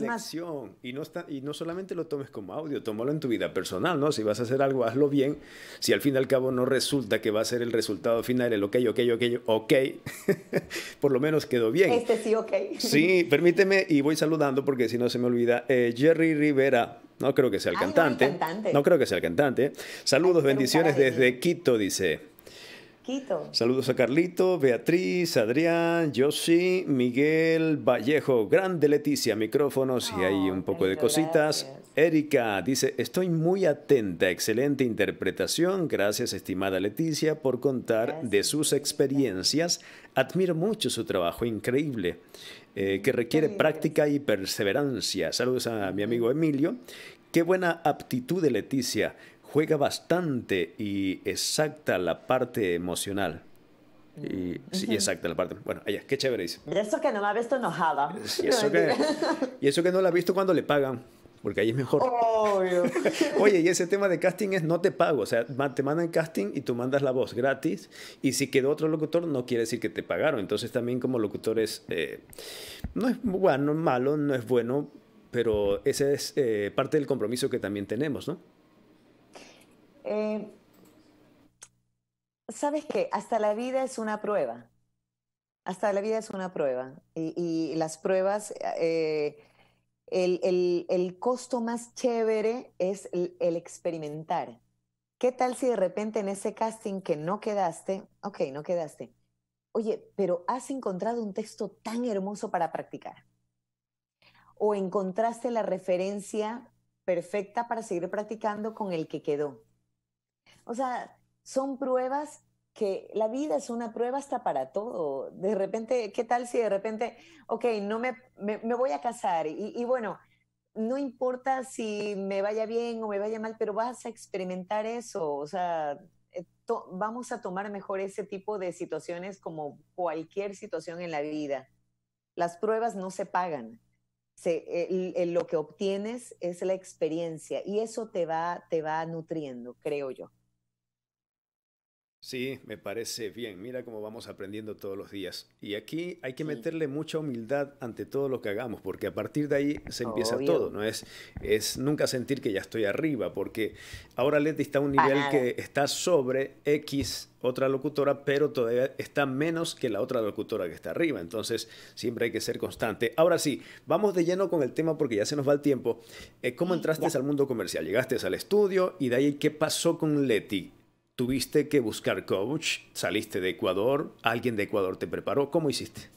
S1: Y, no está, y no solamente lo tomes como audio, tómalo en tu vida personal, ¿no? Si vas a hacer algo, hazlo bien. Si al fin y al cabo no resulta que va a ser el resultado final, el ok, ok, ok, ok, por lo menos quedó bien. Este sí,
S2: ok. sí,
S1: permíteme, y voy saludando porque si no se me olvida. Eh, Jerry Rivera, no creo que sea el cantante. No, creo que sea el cantante. Saludos, bendiciones desde Quito, dice. Saludos a Carlito, Beatriz, Adrián, Yoshi, Miguel Vallejo, grande Leticia, micrófonos y ahí un poco de cositas. Erika dice, estoy muy atenta, excelente interpretación, gracias estimada Leticia por contar de sus experiencias, admiro mucho su trabajo, increíble, eh, que requiere práctica y perseverancia. Saludos a mi amigo Emilio, qué buena aptitud de Leticia, juega bastante y exacta la parte emocional. Y, sí, exacta la parte. Bueno, allá, qué chévere dice.
S2: Y eso que no la ha visto enojada. Y eso, que,
S1: no la ha visto cuando le pagan porque ahí es mejor. Oye, y ese tema de casting es no te pago, o sea, te mandan casting y tú mandas la voz gratis, y si quedó otro locutor no quiere decir que te pagaron, entonces también como locutores eh, no es bueno, malo, no es bueno, pero ese es eh, parte del compromiso que también tenemos, ¿no? Eh,
S2: ¿Sabes qué? Hasta la vida es una prueba. Hasta la vida es una prueba. Y, las pruebas, eh, el, costo más chévere es el, el, experimentar. ¿Qué tal si de repente en ese casting que no quedaste, ok, no quedaste, oye, pero has encontrado un texto tan hermoso para practicar? ¿O encontraste la referencia perfecta para seguir practicando con el que quedó? O sea, son pruebas que la vida es una prueba hasta para todo. De repente, ¿qué tal si de repente, ok, no me, voy a casar y, bueno, no importa si me vaya bien o me vaya mal, pero vas a experimentar eso. O sea, eh, vamos a tomar mejor ese tipo de situaciones como cualquier situación en la vida. Las pruebas no se pagan. lo que obtienes es la experiencia y eso te va, te va nutriendo, creo yo.
S1: Sí, me parece bien. Mira cómo vamos aprendiendo todos los días. Y aquí hay que meterle mucha humildad ante todo lo que hagamos, porque a partir de ahí se empieza todo, ¿no? Es, es nunca sentir que ya estoy arriba, porque ahora Leti está a un nivel que está sobre X otra locutora, pero todavía está menos que la otra locutora que está arriba. Entonces, siempre hay que ser constante. Ahora sí, vamos de lleno con el tema porque ya se nos va el tiempo. Eh, ¿Cómo entraste al mundo comercial? Llegaste al estudio y de ahí, ¿qué pasó con Leti? ¿Tuviste que buscar coach? ¿Saliste de Ecuador? ¿Alguien de Ecuador te preparó? ¿Cómo hiciste?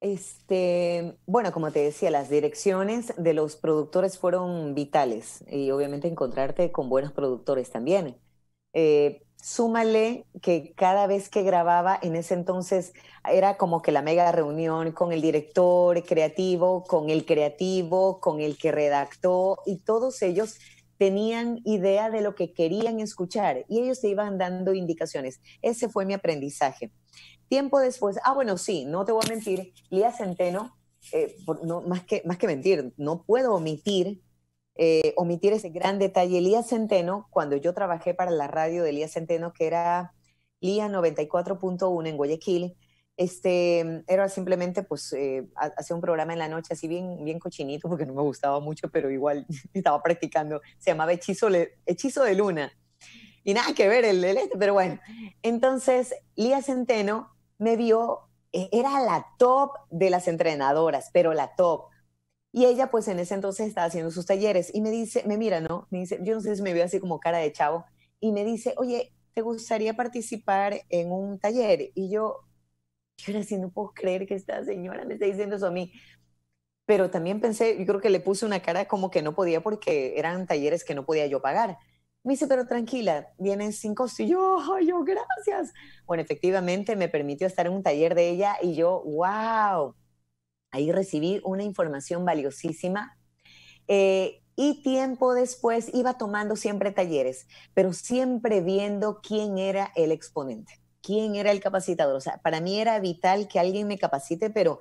S2: Este, bueno, como te decía, las direcciones de los productores fueron vitales y obviamente encontrarte con buenos productores también. Eh, súmale que cada vez que grababa en ese entonces era como que la mega reunión con el director creativo, con el creativo, con el que redactó y todos ellos tenían idea de lo que querían escuchar y ellos te iban dando indicaciones. Ese fue mi aprendizaje. Tiempo después, ah, bueno, sí, no te voy a mentir, Lía Centeno, eh, no, más, que, más que mentir, no puedo omitir, eh, omitir ese gran detalle. Lía Centeno, cuando yo trabajé para la radio de Lía Centeno, que era Lía 94.1 en Guayaquil, este, era simplemente, pues, eh, hacía un programa en la noche así bien, bien cochinito, porque no me gustaba mucho, pero igual estaba practicando. Se llamaba Hechizo, Hechizo de Luna. Y nada que ver el, este, pero bueno. Entonces, Lía Centeno me vio, eh, era la top de las entrenadoras, pero la top. Y ella, pues, en ese entonces estaba haciendo sus talleres y me dice, me mira, ¿no? Me dice, yo no sé si me vio así como cara de chavo, y me dice, oye, ¿te gustaría participar en un taller? Y yo, yo no puedo creer que esta señora me esté diciendo eso a mí. Pero también pensé, yo creo que le puse una cara como que no podía porque eran talleres que no podía yo pagar. Me dice, pero tranquila, vienen sin costo. Y yo, yo, gracias. Bueno, efectivamente me permitió estar en un taller de ella y yo, wow. Ahí recibí una información valiosísima. Eh, y tiempo después iba tomando siempre talleres, pero siempre viendo quién era el exponente quién era el capacitador. O sea, para mí era vital que alguien me capacite, pero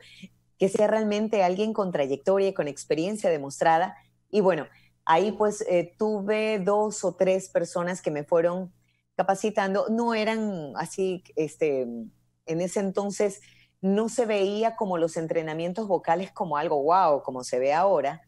S2: que sea realmente alguien con trayectoria y con experiencia demostrada. Y bueno, ahí pues eh, tuve dos o tres personas que me fueron capacitando. No eran así, este, en ese entonces no se veía como los entrenamientos vocales como algo wow, como se ve ahora,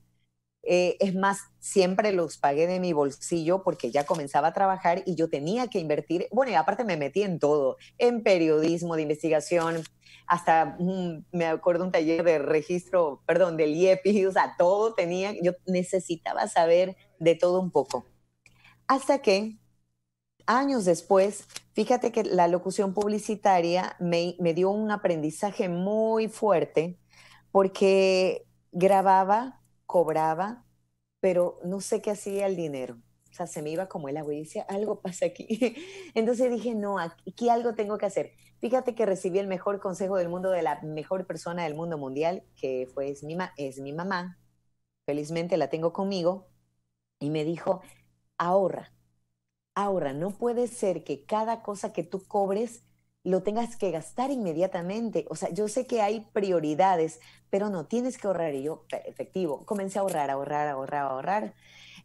S2: eh, es más, siempre los pagué de mi bolsillo porque ya comenzaba a trabajar y yo tenía que invertir. Bueno, y aparte me metí en todo, en periodismo de investigación, hasta mm, me acuerdo un taller de registro, perdón, del IEPI, e o sea, todo tenía, yo necesitaba saber de todo un poco. Hasta que años después, fíjate que la locución publicitaria me dio un aprendizaje muy fuerte porque grababa cobraba, pero no sé qué hacía el dinero. O sea, se me iba como el agua y decía, algo pasa aquí. Entonces dije, no, aquí algo tengo que hacer. Fíjate que recibí el mejor consejo del mundo de la mejor persona del mundo mundial, que fue, es mi, es mi mamá. Felizmente la tengo conmigo. Y me dijo, ahorra, ahorra. No puede ser que cada cosa que tú cobres lo tengas que gastar inmediatamente. O sea, yo sé que hay prioridades, pero no, tienes que ahorrar. Y yo, efectivo, comencé a ahorrar, ahorrar, ahorrar, ahorrar.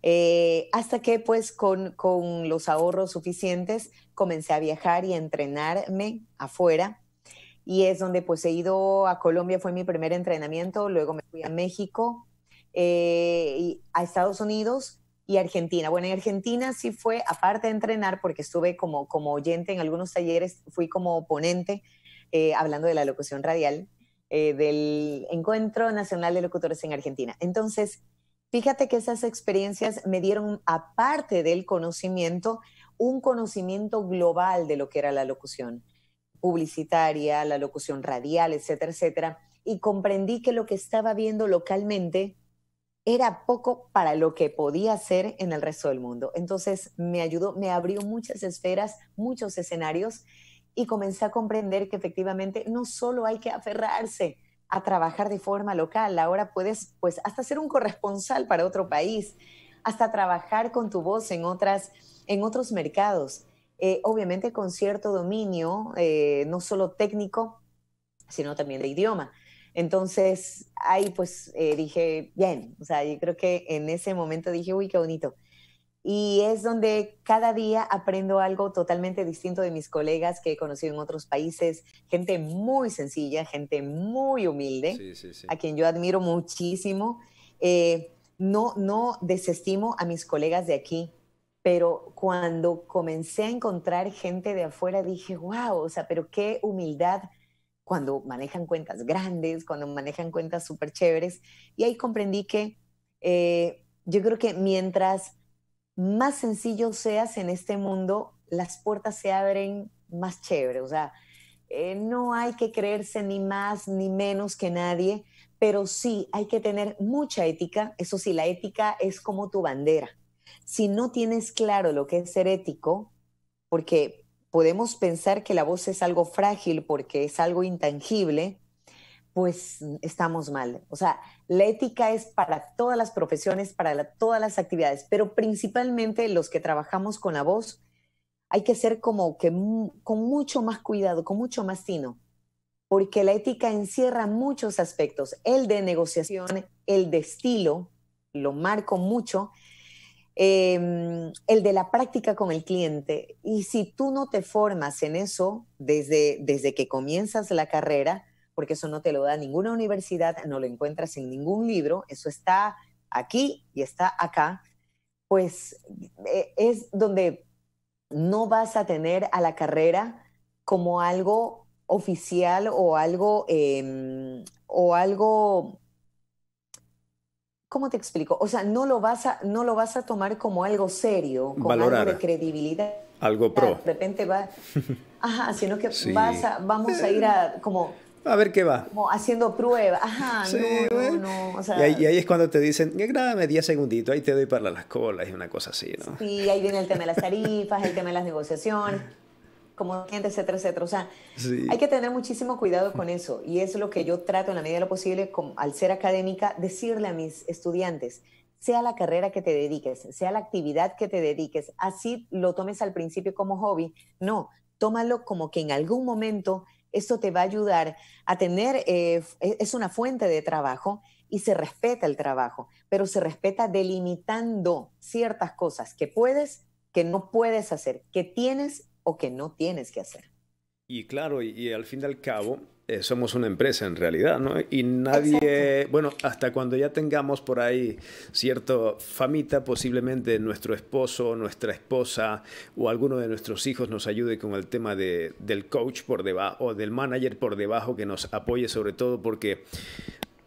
S2: Eh, hasta que pues con, con los ahorros suficientes comencé a viajar y a entrenarme afuera. Y es donde pues he ido a Colombia, fue mi primer entrenamiento, luego me fui a México, eh, y a Estados Unidos y Argentina. Bueno, en Argentina sí fue, aparte de entrenar, porque estuve como, como oyente en algunos talleres, fui como ponente eh, hablando de la locución radial eh, del Encuentro Nacional de Locutores en Argentina. Entonces, fíjate que esas experiencias me dieron, aparte del conocimiento, un conocimiento global de lo que era la locución publicitaria, la locución radial, etcétera, etcétera. Y comprendí que lo que estaba viendo localmente era poco para lo que podía hacer en el resto del mundo. Entonces me ayudó, me abrió muchas esferas, muchos escenarios y comencé a comprender que efectivamente no solo hay que aferrarse a trabajar de forma local, ahora puedes pues hasta ser un corresponsal para otro país, hasta trabajar con tu voz en, otras, en otros mercados. Eh, obviamente con cierto dominio, eh, no solo técnico, sino también de idioma. Entonces, ahí pues eh, dije, bien, o sea, yo creo que en ese momento dije, uy, qué bonito. Y es donde cada día aprendo algo totalmente distinto de mis colegas que he conocido en otros países, gente muy sencilla, gente muy humilde, a quien yo admiro muchísimo. Eh, no, no desestimo a mis colegas de aquí, pero cuando comencé a encontrar gente de afuera dije, wow, o sea, pero qué humildad cuando manejan cuentas grandes, cuando manejan cuentas súper chéveres. Y ahí comprendí que eh, yo creo que mientras más sencillo seas en este mundo, las puertas se abren más chévere. O sea, eh, no hay que creerse ni más ni menos que nadie, pero sí hay que tener mucha ética. Eso sí, la ética es como tu bandera. Si no tienes claro lo que es ser ético, porque podemos pensar que la voz es algo frágil porque es algo intangible, pues mm, estamos mal. O sea, la ética es para todas las profesiones, para todas las actividades, pero principalmente los que trabajamos con la voz, hay que ser como que con mucho más cuidado, con mucho más tino, porque la ética encierra muchos aspectos, el de negociación, el de estilo, lo marco mucho, Em, el de la práctica con el cliente. Y si tú no te formas en eso desde, desde que comienzas la carrera, porque eso no te lo da ninguna universidad, no lo encuentras en ningún libro, eso está aquí y está acá, pues eh, es donde no vas a tener a la carrera como algo oficial o algo, em, o algo ¿Cómo te explico? O sea, no lo vas a, no lo vas a tomar como algo serio, como algo de credibilidad. Algo pro. De repente va. Ajá, sino que vamos a ir a eh, como
S1: a ver qué va.
S2: Como haciendo pruebas. Ajá, no, no, ¿eh? no. y, ahí, es
S1: cuando te dicen, eh, grábame 10 segunditos, ahí te doy para las colas y una cosa así, ¿no?
S2: Sí, ahí viene el tema de las tarifas, el tema de las negociaciones como gente, etcétera, etcétera. O sea, hay que tener muchísimo cuidado con mm. eso y es lo que yo trato en la medida de lo posible, al ser académica, decirle a mis estudiantes, sea la carrera que te dediques, sea la actividad que te dediques, así lo tomes al principio como hobby, no, tómalo como que en algún momento esto te va a ayudar a tener, eh, e, es una fuente de trabajo y se respeta el trabajo, pero se respeta delimitando ciertas cosas que puedes, que no puedes hacer, que tienes o que no tienes que
S1: hacer. Y claro, y, al fin y al cabo, eh, somos una empresa en realidad, ¿no? Y nadie, bueno, hasta cuando ya tengamos por ahí cierto famita, posiblemente nuestro esposo, nuestra esposa o alguno de nuestros hijos nos ayude con el tema del coach por debajo o del manager por debajo que nos apoye sobre todo porque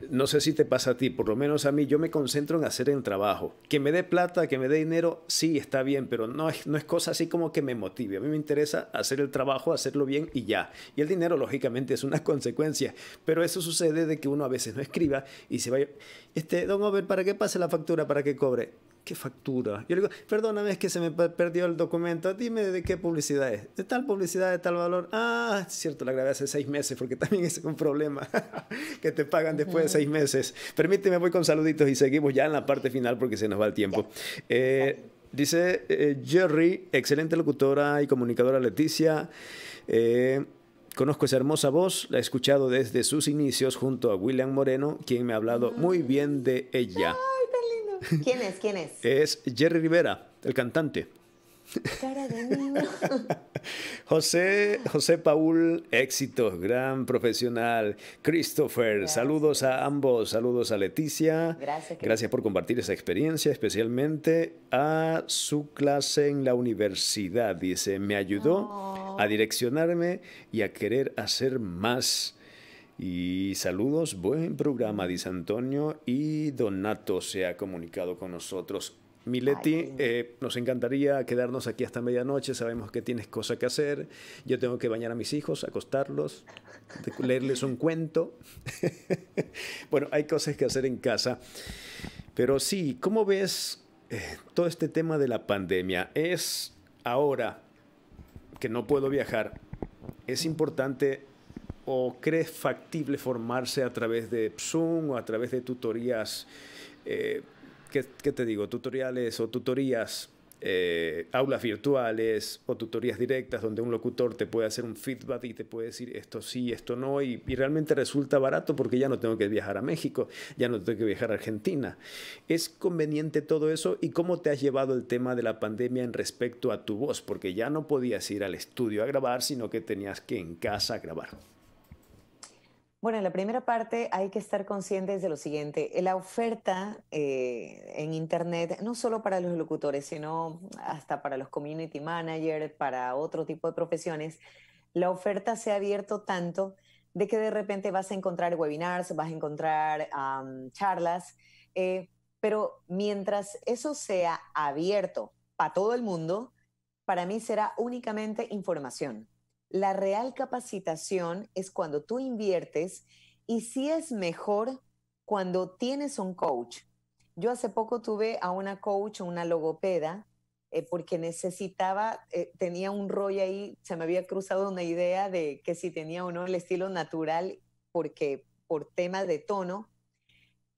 S1: no sé si te pasa a ti, por lo menos a mí, yo me concentro en hacer el trabajo. Que me dé plata, que me dé dinero, sí, está bien, pero no es, no es cosa así como que me motive. A mí me interesa hacer el trabajo, hacerlo bien y ya. Y el dinero, lógicamente, es una consecuencia. Pero eso sucede de que uno a veces no escriba y se vaya, este, don Over, ¿para qué pase la factura? ¿Para qué cobre? ¿Qué factura? Yo le digo, perdóname, es que se me perdió el documento. Dime de qué publicidad es. De tal publicidad, de tal valor. Ah, es cierto, la grabé hace seis meses porque también es un problema que te pagan después de seis meses. Permíteme, voy con saluditos y seguimos ya en la parte final porque se nos va el tiempo. Eh, dice eh, Jerry, excelente locutora y comunicadora Leticia. Eh, conozco esa hermosa voz, la he escuchado desde sus inicios junto a William Moreno, quien me ha hablado mm. muy bien de ella.
S2: ¿Quién es? ¿Quién es?
S1: Es Jerry Rivera, el cantante. Cara de niño. José, José Paul, éxitos, gran profesional. Christopher, saludos a ambos, saludos a Leticia. Gracias. Gracias por compartir esa experiencia, especialmente a su clase en la universidad. Dice, me ayudó oh. a direccionarme y a querer hacer más. Y saludos, buen programa, dice Antonio. Y Donato se ha comunicado con nosotros. Mileti, eh, nos encantaría quedarnos aquí hasta medianoche. Sabemos que tienes cosas que hacer. Yo tengo que bañar a mis hijos, acostarlos, leerles un cuento. bueno, hay cosas que hacer en casa. Pero sí, ¿cómo ves eh, todo este tema de la pandemia? Es ahora que no puedo viajar. Es importante o crees factible formarse a través de Zoom o a través de tutorías, eh, ¿qué, te digo? Tutoriales o tutorías, eh, aulas virtuales o tutorías directas donde un locutor te puede hacer un feedback y te puede decir esto sí, esto no, y, y realmente resulta barato porque ya no tengo que viajar a México, ya no tengo que viajar a Argentina. ¿Es conveniente todo eso? ¿Y cómo te has llevado el tema de la pandemia en respecto a tu voz? Porque ya no podías ir al estudio a grabar, sino que tenías que en casa grabar.
S2: Bueno, en la primera parte hay que estar conscientes de lo siguiente. La oferta eh, en Internet, no solo para los locutores, sino hasta para los community managers, para otro tipo de profesiones, la oferta se ha abierto tanto de que de repente vas a encontrar webinars, vas a encontrar charlas, eh, pero mientras eso sea abierto para todo el mundo, para mí será únicamente información. La real capacitación es cuando tú inviertes y sí es mejor cuando tienes un coach. Yo hace poco tuve a una coach, una logopeda, eh, porque necesitaba, eh, tenía un rollo ahí, se me había cruzado una idea de que si tenía o no el estilo natural, porque por tema de tono,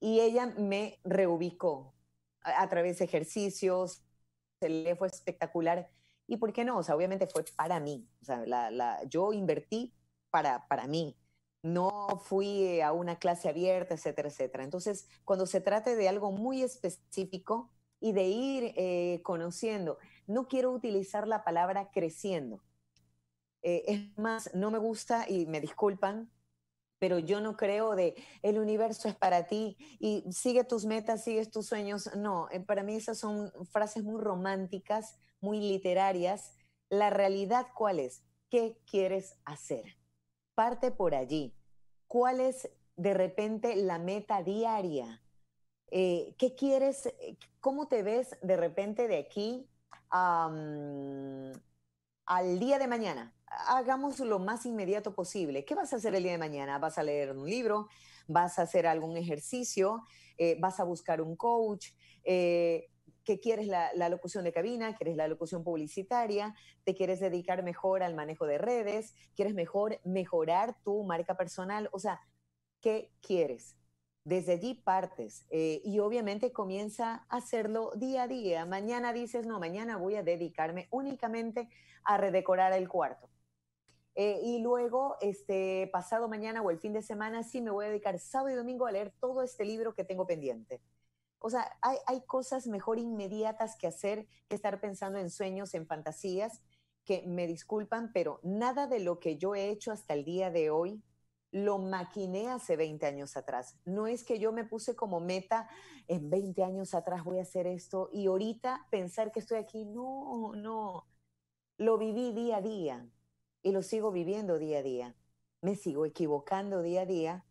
S2: y ella me reubicó a través de ejercicios, se le fue espectacular ¿Y por qué no? O sea, obviamente fue para mí. la, yo invertí para, para mí. No fui a una clase abierta, etcétera, etcétera. Entonces, cuando se trate de algo muy específico y de ir eh, conociendo, no quiero utilizar la palabra creciendo. Eh, es más, no me gusta, y me disculpan, pero yo no creo de el universo es para ti y sigue tus metas, sigue tus sueños. No, eh, para mí esas son frases muy románticas muy literarias, la realidad cuál es, qué quieres hacer. Parte por allí. ¿Cuál es de repente la meta diaria? Eh, ¿Qué quieres? Eh, ¿Cómo te ves de repente de aquí al día de mañana? Hagamos lo más inmediato posible. ¿Qué vas a hacer el día de mañana? ¿Vas a leer un libro? ¿Vas a hacer algún ejercicio? Eh, ¿Vas a buscar un coach? Eh, que quieres la, locución de cabina, quieres la locución publicitaria, te quieres dedicar mejor al manejo de redes, quieres mejor mejorar tu marca personal, o sea, ¿qué quieres? Desde allí partes eh, y obviamente comienza a hacerlo día a día. Mañana dices, no, mañana voy a dedicarme únicamente a redecorar el cuarto. Eh, y luego, este, pasado mañana o el fin de semana, sí me voy a dedicar sábado y domingo a leer todo este libro que tengo pendiente o sea, hay, cosas mejor inmediatas que hacer que estar pensando en sueños, en fantasías, que me disculpan, pero nada de lo que yo he hecho hasta el día de hoy lo maquiné hace 20 años atrás. No es que yo me puse como meta, en 20 años atrás voy a hacer esto y ahorita pensar que estoy aquí, no, no, lo viví día a día y lo sigo viviendo día a día. Me sigo equivocando día a día,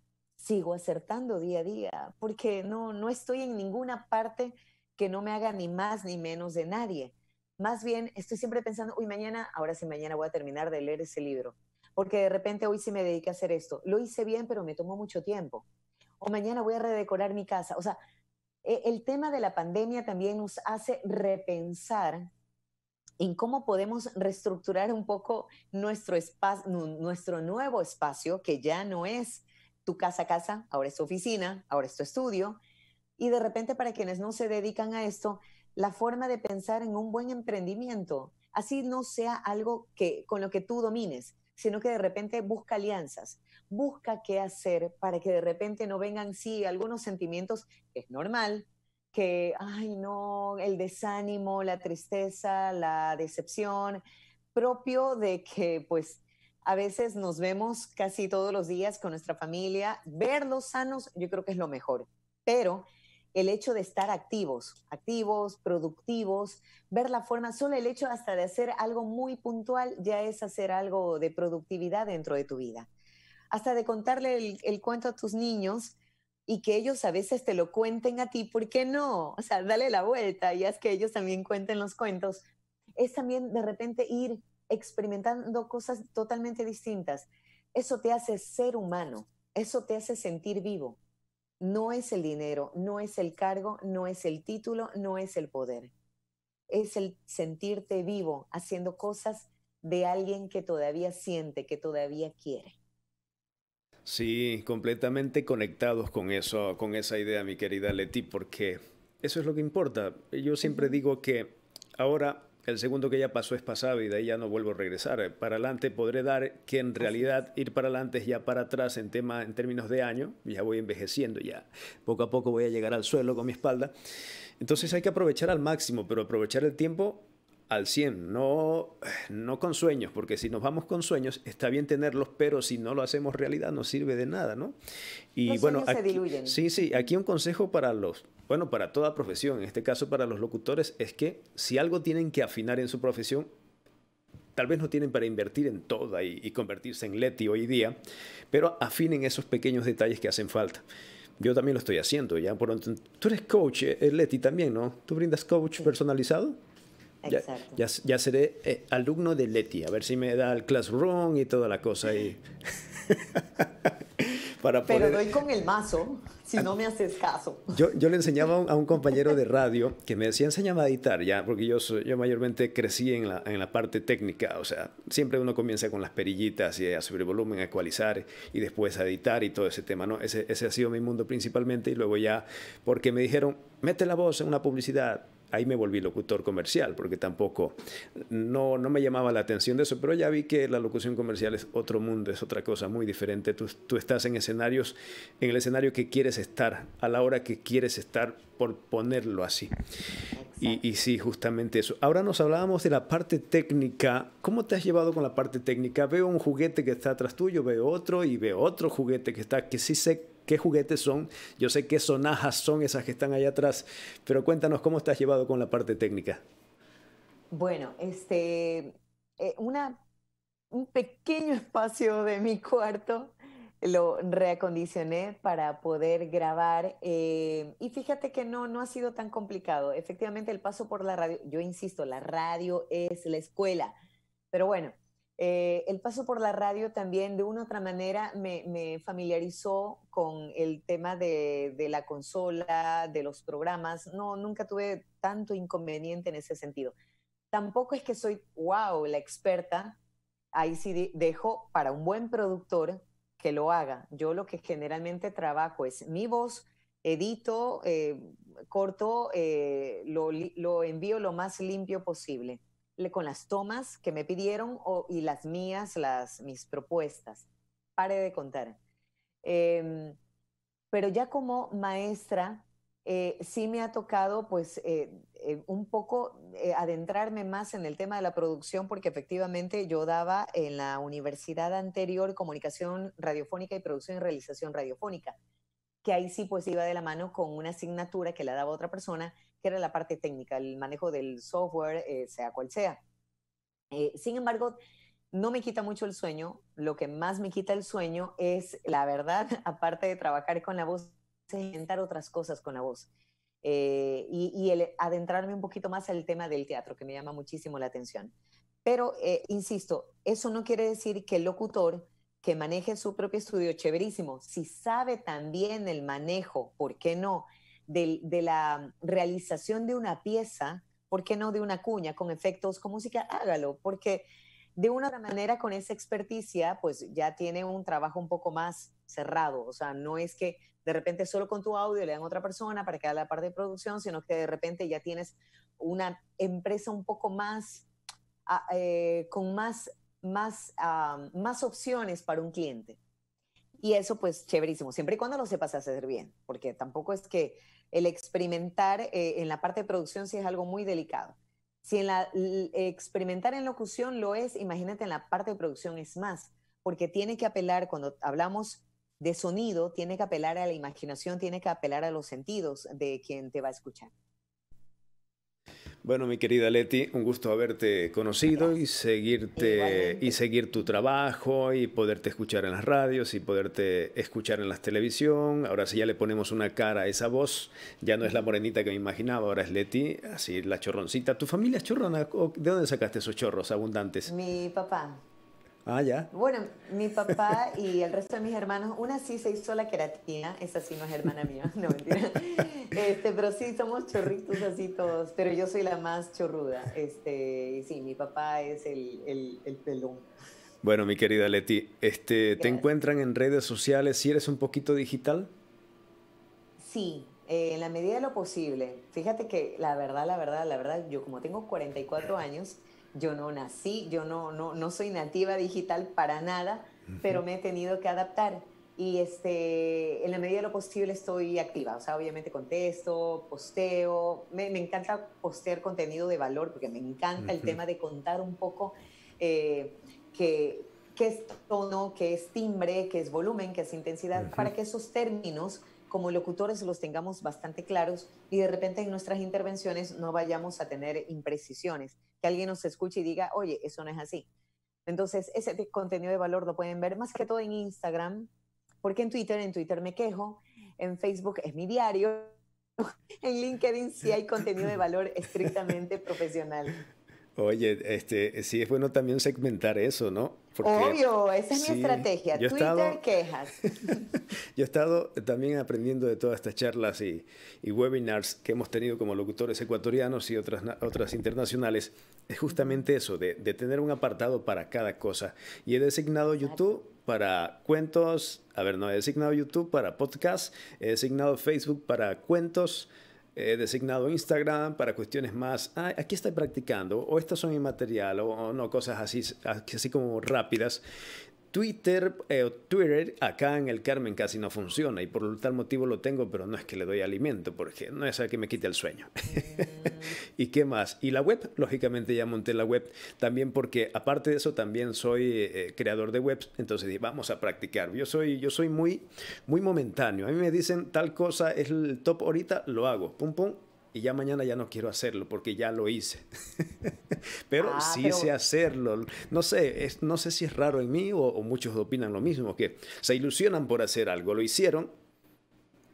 S2: sigo acertando día a día, porque no, no estoy en ninguna parte que no me haga ni más ni menos de nadie. Más bien, estoy siempre pensando, hoy mañana, ahora sí, mañana voy a terminar de leer ese libro, porque de repente hoy sí me dediqué a hacer esto. Lo hice bien, pero me tomó mucho tiempo. O mañana voy a redecorar mi casa. O sea, e-, el tema de la pandemia también nos hace repensar en cómo podemos reestructurar un poco nuestro, espacio, nuestro nuevo espacio, que ya no es tu casa a casa, ahora es tu oficina, ahora es tu estudio. Y de repente para quienes no se dedican a esto, la forma de pensar en un buen emprendimiento, así no sea algo que con lo que tú domines, sino que de repente busca alianzas, busca qué hacer para que de repente no vengan sí algunos sentimientos, es normal, que ay no, el desánimo, la tristeza, la decepción propio de que pues a veces nos vemos casi todos los días con nuestra familia. Verlos sanos yo creo que es lo mejor, pero el hecho de estar activos, activos, productivos, ver la forma, solo el hecho hasta de hacer algo muy puntual ya es hacer algo de productividad dentro de tu vida. Hasta de contarle el, cuento a tus niños, y que ellos a veces te lo cuenten a ti, ¿por qué no? O sea, dale la vuelta y haz que ellos también cuenten los cuentos. Es también de repente ir experimentando cosas totalmente distintas. Eso te hace ser humano, eso te hace sentir vivo. No es el dinero, no es el cargo, no es el título, no es el poder. Es el sentirte vivo haciendo cosas de alguien que todavía siente, que todavía quiere.
S1: Sí, completamente conectados con eso, con esa idea, mi querida Leti, porque eso es lo que importa. Yo siempre digo que ahora el segundo que ya pasó es pasado y de ahí ya no vuelvo a regresar. Para adelante podré dar que en realidad ir para adelante es ya para atrás en, tema, en términos de año. Ya voy envejeciendo, ya poco a poco voy a llegar al suelo con mi espalda. Entonces hay que aprovechar al máximo, pero aprovechar el tiempo al 100, no, no con sueños, porque si nos vamos con sueños está bien tenerlos, pero si no lo hacemos realidad no sirve de nada, ¿no? Y bueno, sí, sí, aquí un consejo para los, bueno, para toda profesión, en este caso para los locutores, es que si algo tienen que afinar en su profesión, tal vez no tienen para invertir en toda y, convertirse en Leti hoy día, pero afinen esos pequeños detalles que hacen falta yo también lo estoy haciendo, ¿ya? Por, tú eres coach, eh, Leti, también, ¿no? ¿Tú brindas coach personalizado? Ya, ya, seré eh, alumno de Leti, a ver si me da el classroom y toda la cosa. ahí. Para poder... Pero doy
S2: con el mazo, si no me haces caso.
S1: Yo, yo le enseñaba a un, compañero de radio que me decía, enséñame a editar, ya, porque yo, yo mayormente crecí en la, en la, parte técnica, o sea, siempre uno comienza con las perillitas y a subir volumen, a ecualizar y después a editar y todo ese tema, ¿no? Ese, ese ha sido mi mundo principalmente y luego ya, porque me dijeron, mete la voz en una publicidad, ahí me volví locutor comercial, porque tampoco, no, no me llamaba la atención de eso, pero ya vi que la locución comercial es otro mundo, es otra cosa muy diferente. Tú, estás en escenarios, en el escenario que quieres estar, a la hora que quieres estar, por ponerlo así. Y, y, sí, justamente eso. Ahora nos hablábamos de la parte técnica. ¿Cómo te has llevado con la parte técnica? Veo un juguete que está atrás tuyo, veo otro y veo otro juguete que está, que sí sé qué juguetes son. Yo sé qué sonajas son esas que están allá atrás, pero cuéntanos cómo estás llevado con la parte técnica.
S2: Bueno, este, eh, un pequeño espacio de mi cuarto lo reacondicioné para poder grabar eh, y fíjate que no, no ha sido tan complicado. Efectivamente, el paso por la radio, yo insisto, la radio es la escuela, pero bueno, eh, el paso por la radio también de una u otra manera me, familiarizó con el tema de, la consola, de los programas. No, nunca tuve tanto inconveniente en ese sentido. Tampoco es que soy, wow, la experta. Ahí sí dejo para un buen productor que lo haga. Yo lo que generalmente trabajo es mi voz, edito, eh, corto, eh, lo envío lo más limpio posible con las tomas que me pidieron y las mías, las, mis propuestas. Pare de contar. Em, pero ya como maestra, eh, sí me ha tocado pues eh, eh, un poco adentrarme más en el tema de la producción porque efectivamente yo daba en la universidad anterior comunicación radiofónica y producción y realización radiofónica, que ahí sí pues iba de la mano con una asignatura que la daba otra persona era la parte técnica, el manejo del software, eh, sea cual sea. Eh, sin embargo, no me quita mucho el sueño, lo que más me quita el sueño es, la verdad, aparte de trabajar con la voz, intentar otras cosas con la voz. Eh, y, adentrarme un poquito más al tema del teatro, que me llama muchísimo la atención. Pero, insisto, eso no quiere decir que el locutor que maneje su propio estudio, chéverísimo. Si sabe también el manejo, ¿por qué no? de, la realización de una pieza, ¿por qué no de una cuña con efectos con música? Hágalo, porque de una manera con esa experticia, pues ya tiene un trabajo un poco más cerrado. O sea, no es que de repente solo con tu audio le dan otra persona para que haga la parte de producción, sino que de repente ya tienes una empresa un poco más, ah, eh, con más, más, ah, más opciones para un cliente. Y eso, pues, chéverísimo, siempre y cuando lo sepas hacer bien, porque tampoco es que el experimentar eh, en la parte de producción sí es algo muy delicado. Si en la experimentar en locución lo es, imagínate en la parte de producción es más, porque tiene que apelar, cuando hablamos de sonido, tiene que apelar a la imaginación, tiene que apelar a los sentidos de quien te va a escuchar.
S1: Bueno, mi querida Leti, un gusto haberte conocido y seguirte y seguir tu trabajo y poderte escuchar en las radios y poderte escuchar en la televisión. Ahora sí ya le ponemos una cara a esa voz, ya no es la morenita que me imaginaba, ahora es Leti, así la chorroncita. ¿Tu familia es chorrona? ¿De dónde sacaste esos chorros abundantes? Mi papá. Ah, ya.
S2: Bueno, mi papá y el resto de mis hermanos, una sí se hizo la queratina, esa sí no es
S1: hermana mía, no mentira.
S2: Este, pero sí somos chorritos así todos, pero yo soy la más chorruda. Este, sí, mi papá es el, el, pelón.
S1: Bueno, mi querida Leti, este, ¿te encuentran en redes sociales si eres un poquito digital?
S2: Sí, eh, en la medida de lo posible. Fíjate que la verdad, la verdad, la verdad, yo como tengo 44 años, yo no nací, yo no, no, soy nativa digital para nada, pero me he tenido que adaptar. Y este, en la medida de lo posible estoy activa, o sea, obviamente contesto, posteo, me, me encanta postear contenido de valor porque me encanta el tema de contar un poco eh, qué es tono, qué es timbre, qué es volumen, qué es intensidad, para que esos términos como locutores los tengamos bastante claros y de repente en nuestras intervenciones no vayamos a tener imprecisiones, que alguien nos escuche y diga, oye, eso no es así. Entonces, ese contenido de valor lo pueden ver más que todo en Instagram, porque en Twitter, en Twitter me quejo, en Facebook es mi diario, en LinkedIn sí hay contenido de valor estrictamente profesional.
S1: Oye, este, sí es bueno también segmentar eso, ¿no? Obvio, esa es mi estrategia. Twitter
S2: quejas.
S1: yo he estado también aprendiendo de todas estas charlas y, webinars que hemos tenido como locutores ecuatorianos y otras, otras internacionales. Es justamente eso, de, de tener un apartado para cada cosa. Y he designado YouTube para cuentos, a ver, no, he designado YouTube para podcast, he designado Facebook para cuentos eh, designado Instagram para cuestiones más, aquí estoy practicando, o estas son mi material, o, o no, cosas así, así como rápidas. Twitter, eh, Twitter acá en el Carmen casi no funciona y por tal motivo lo tengo, pero no es que le doy alimento, porque no es a que me quite el sueño. ¿Y qué más? Y la web, lógicamente ya monté la web también porque aparte de eso también soy eh, creador de webs, entonces vamos a practicar. Yo soy, yo soy muy, muy momentáneo. A mí me dicen tal cosa es el top ahorita, lo hago, pum pum, y ya mañana ya no quiero hacerlo porque ya lo hice. pero ah, sí sé hacerlo. No sé, no sé si es raro en mí o muchos opinan lo mismo, que se ilusionan por hacer algo, lo hicieron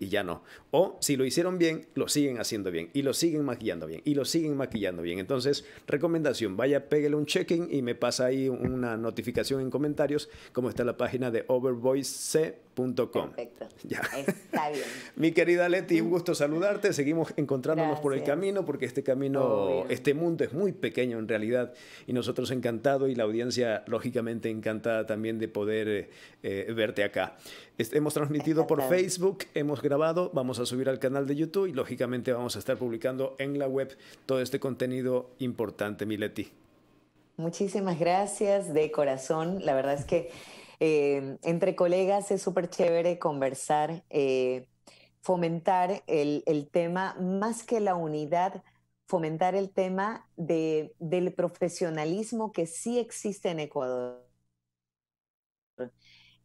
S1: y ya no. O si lo hicieron bien, lo siguen haciendo bien y lo siguen maquillando bien y lo siguen maquillando bien. Entonces, recomendación, vaya, pégale un check-in y me pasa ahí una notificación en comentarios como está la página de overvoice.com. Perfecto. Ya. Está bien. Mi querida Leti, un gusto saludarte. Seguimos encontrándonos por el camino porque este camino, este mundo es muy pequeño en realidad y nosotros encantado y la audiencia lógicamente encantada también de poder eh, eh, verte acá. Este, hemos transmitido por Facebook, hemos grabado, vamos a subir al canal de YouTube y lógicamente vamos a estar publicando en la web todo este contenido importante, Mileti.
S2: Muchísimas gracias de corazón. La verdad es que eh, entre colegas es súper chévere conversar, eh, fomentar el, tema, más que la unidad, fomentar el tema del profesionalismo que sí existe en Ecuador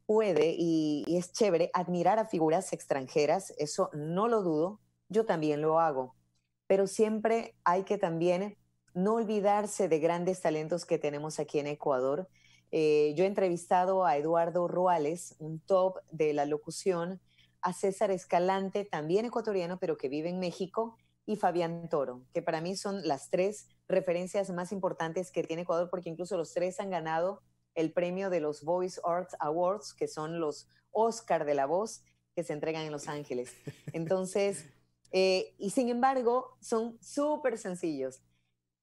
S2: puede y, es chévere admirar a figuras extranjeras, eso no lo dudo, yo también lo hago, pero siempre hay que también no olvidarse de grandes talentos que tenemos aquí en Ecuador. Eh, yo he entrevistado a Eduardo Ruales, un top de la locución, a César Escalante, también ecuatoriano, pero que vive en México, y Fabián Toro, que para mí son las tres referencias más importantes que tiene Ecuador, porque incluso los tres han ganado el premio de los Voice Arts Awards, que son los Oscar de la voz que se entregan en Los Ángeles. Entonces, eh, y sin embargo, son súper sencillos,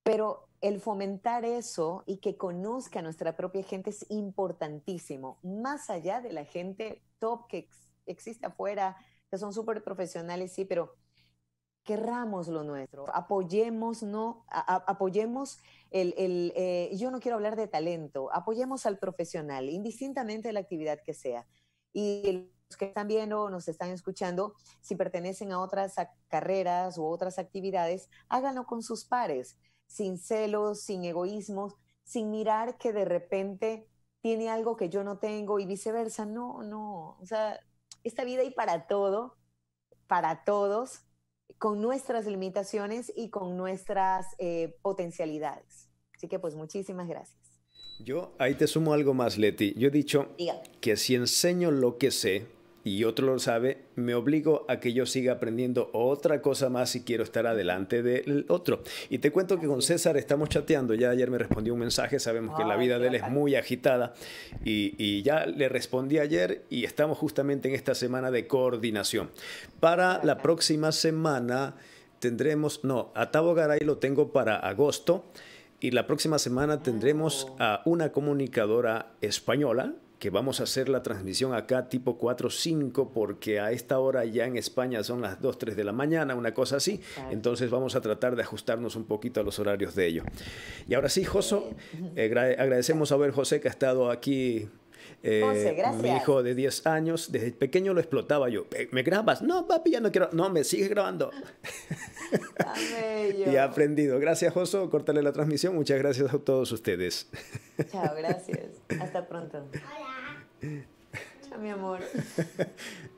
S2: pero el fomentar eso y que conozca nuestra propia gente es importantísimo, más allá de la gente top que existe afuera, que son súper profesionales, sí, pero querramos lo nuestro, apoyemos, no, apoyemos el, eh, yo no quiero hablar de talento, apoyemos al profesional, indistintamente de la actividad que sea. Y los que están viendo, o nos están escuchando, si pertenecen a otras carreras u otras actividades, háganlo con sus pares, sin celos, sin egoísmos, sin mirar que de repente tiene algo que yo no tengo y viceversa. No, no, o sea, esta vida y para todo, para todos, con nuestras limitaciones y con nuestras eh, potencialidades. Así que pues muchísimas gracias.
S1: Yo ahí te sumo algo más, Leti. Yo he dicho que si enseño lo que sé, y otro lo sabe, me obligo a que yo siga aprendiendo otra cosa más si quiero estar adelante del otro. Y te cuento que con César estamos chateando, ya ayer me respondió un mensaje, sabemos que la vida de él es muy agitada y, ya le respondí ayer y estamos justamente en esta semana de coordinación. Para la próxima semana tendremos, no, a Tavo Garay lo tengo para agosto y la próxima semana tendremos a una comunicadora española que vamos a hacer la transmisión acá tipo 4-5 porque a esta hora ya en España son las 2, 3 de la mañana, una cosa así. Entonces vamos a tratar de ajustarnos un poquito a los horarios de ello. Y ahora sí, Joso, eh, agradecemos a ver José que ha estado aquí eh, mi hijo de 10 años, desde pequeño lo explotaba yo. Eh, ¿Me grabas? No, papi, ya no quiero. No, me sigues grabando. y ha aprendido. Gracias, Joso. cortale la transmisión. Muchas gracias a todos ustedes. Chao, gracias. Hasta
S2: pronto mi amor.